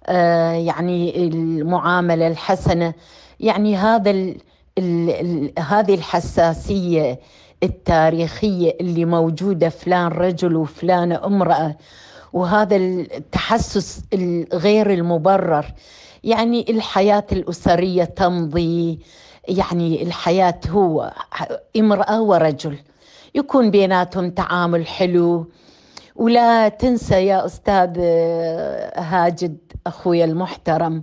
[SPEAKER 3] آه، يعني المعامله الحسنه يعني هذا الـ الـ الـ هذه الحساسيه التاريخيه اللي موجوده فلان رجل وفلانه امراه وهذا التحسس الغير المبرر يعني الحياه الاسريه تمضي يعني الحياه هو امراه ورجل يكون بيناتهم تعامل حلو ولا تنسى يا أستاذ آه، هاجد أخوي المحترم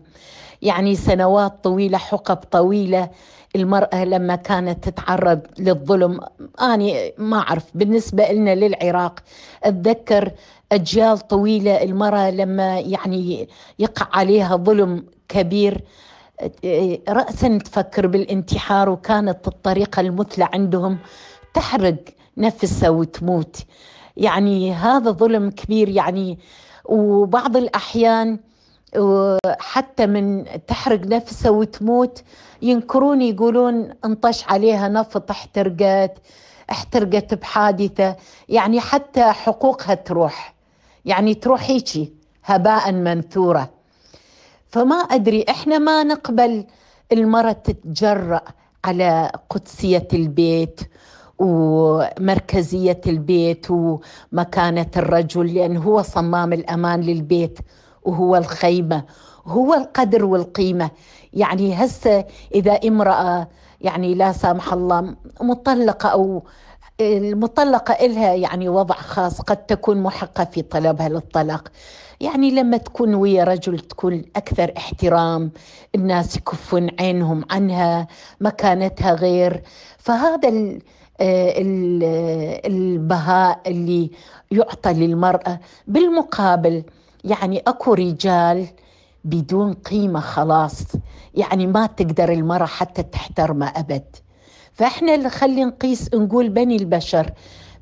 [SPEAKER 3] يعني سنوات طويلة حقب طويلة المرأة لما كانت تتعرض للظلم أنا ما أعرف بالنسبة لنا للعراق أتذكر أجيال طويلة المرأة لما يعني يقع عليها ظلم كبير رأسا تفكر بالانتحار وكانت الطريقة المثلى عندهم تحرق نفسها وتموت يعني هذا ظلم كبير يعني وبعض الأحيان حتى من تحرق نفسها وتموت ينكرون يقولون انطش عليها نفط احترقت احترقت بحادثة يعني حتى حقوقها تروح يعني تروح هيجي هباء منثورة فما أدري إحنا ما نقبل المرأة تتجرأ على قدسية البيت ومركزية البيت ومكانة الرجل لأن هو صمام الأمان للبيت وهو الخيمة هو القدر والقيمة يعني هسه إذا امرأة يعني لا سامح الله مطلقة أو المطلقة إلها يعني وضع خاص قد تكون محقة في طلبها للطلاق يعني لما تكون ويا رجل تكون أكثر احترام الناس يكفون عينهم عنها مكانتها غير فهذا آه، البهاء اللي يعطى للمرأة بالمقابل يعني أكو رجال بدون قيمة خلاص يعني ما تقدر المرأة حتى تحترمه أبد فإحنا اللي خلي نقيس نقول بني البشر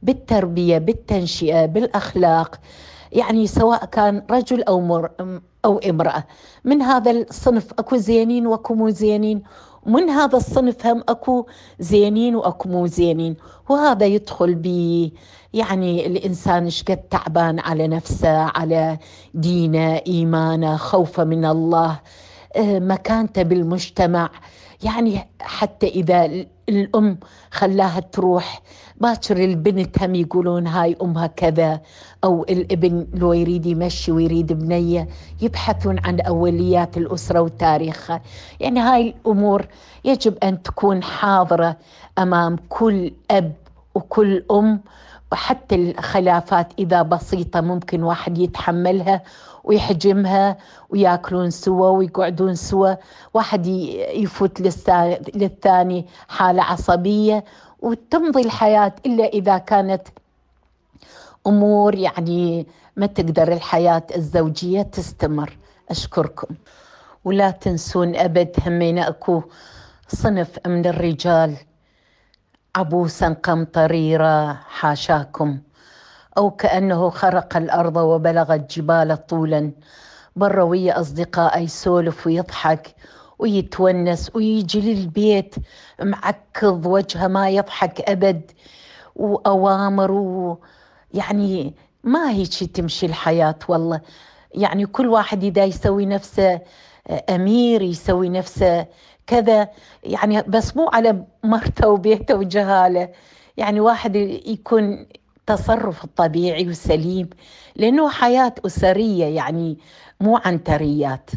[SPEAKER 3] بالتربية بالتنشئة بالأخلاق يعني سواء كان رجل أو مر أو امرأة من هذا الصنف أكو زينين وأكو مو زينين ومن هذا الصنف هم اكو زينين واكو مو زينين وهذا يدخل ب يعني الانسان شقد تعبان على نفسه على دينه ايمانه خوفه من الله آه، مكانته بالمجتمع يعني حتى اذا الام خلاها تروح باكر البنت هم يقولون هاي امها كذا أو الابن لو يريد يمشي ويريد بنية يبحثون عن أوليات الأسرة وتاريخها يعني هاي الأمور يجب أن تكون حاضرة أمام كل أب وكل أم وحتى الخلافات إذا بسيطة ممكن واحد يتحملها ويحجمها وياكلون سوا ويقعدون سوا واحد يفوت للثاني حالة عصبية وتمضي الحياة إلا إذا كانت امور يعني ما تقدر الحياه الزوجيه تستمر اشكركم ولا تنسون ابد همين اكو صنف من الرجال عبوسا قمطريرا حاشاكم او كانه خرق الارض وبلغ الجبال طولا برا ويا يسولف ويضحك ويتونس ويجي للبيت معكض وجهه ما يضحك ابد واوامر و... يعني ما هيك تمشي الحياة والله يعني كل واحد إذا يسوي نفسه آه، أمير يسوي نفسه كذا يعني بس مو على مرته وبيته وجهاله يعني واحد يكون تصرف الطبيعي وسليم لأنه حياة أسرية يعني مو عنتريات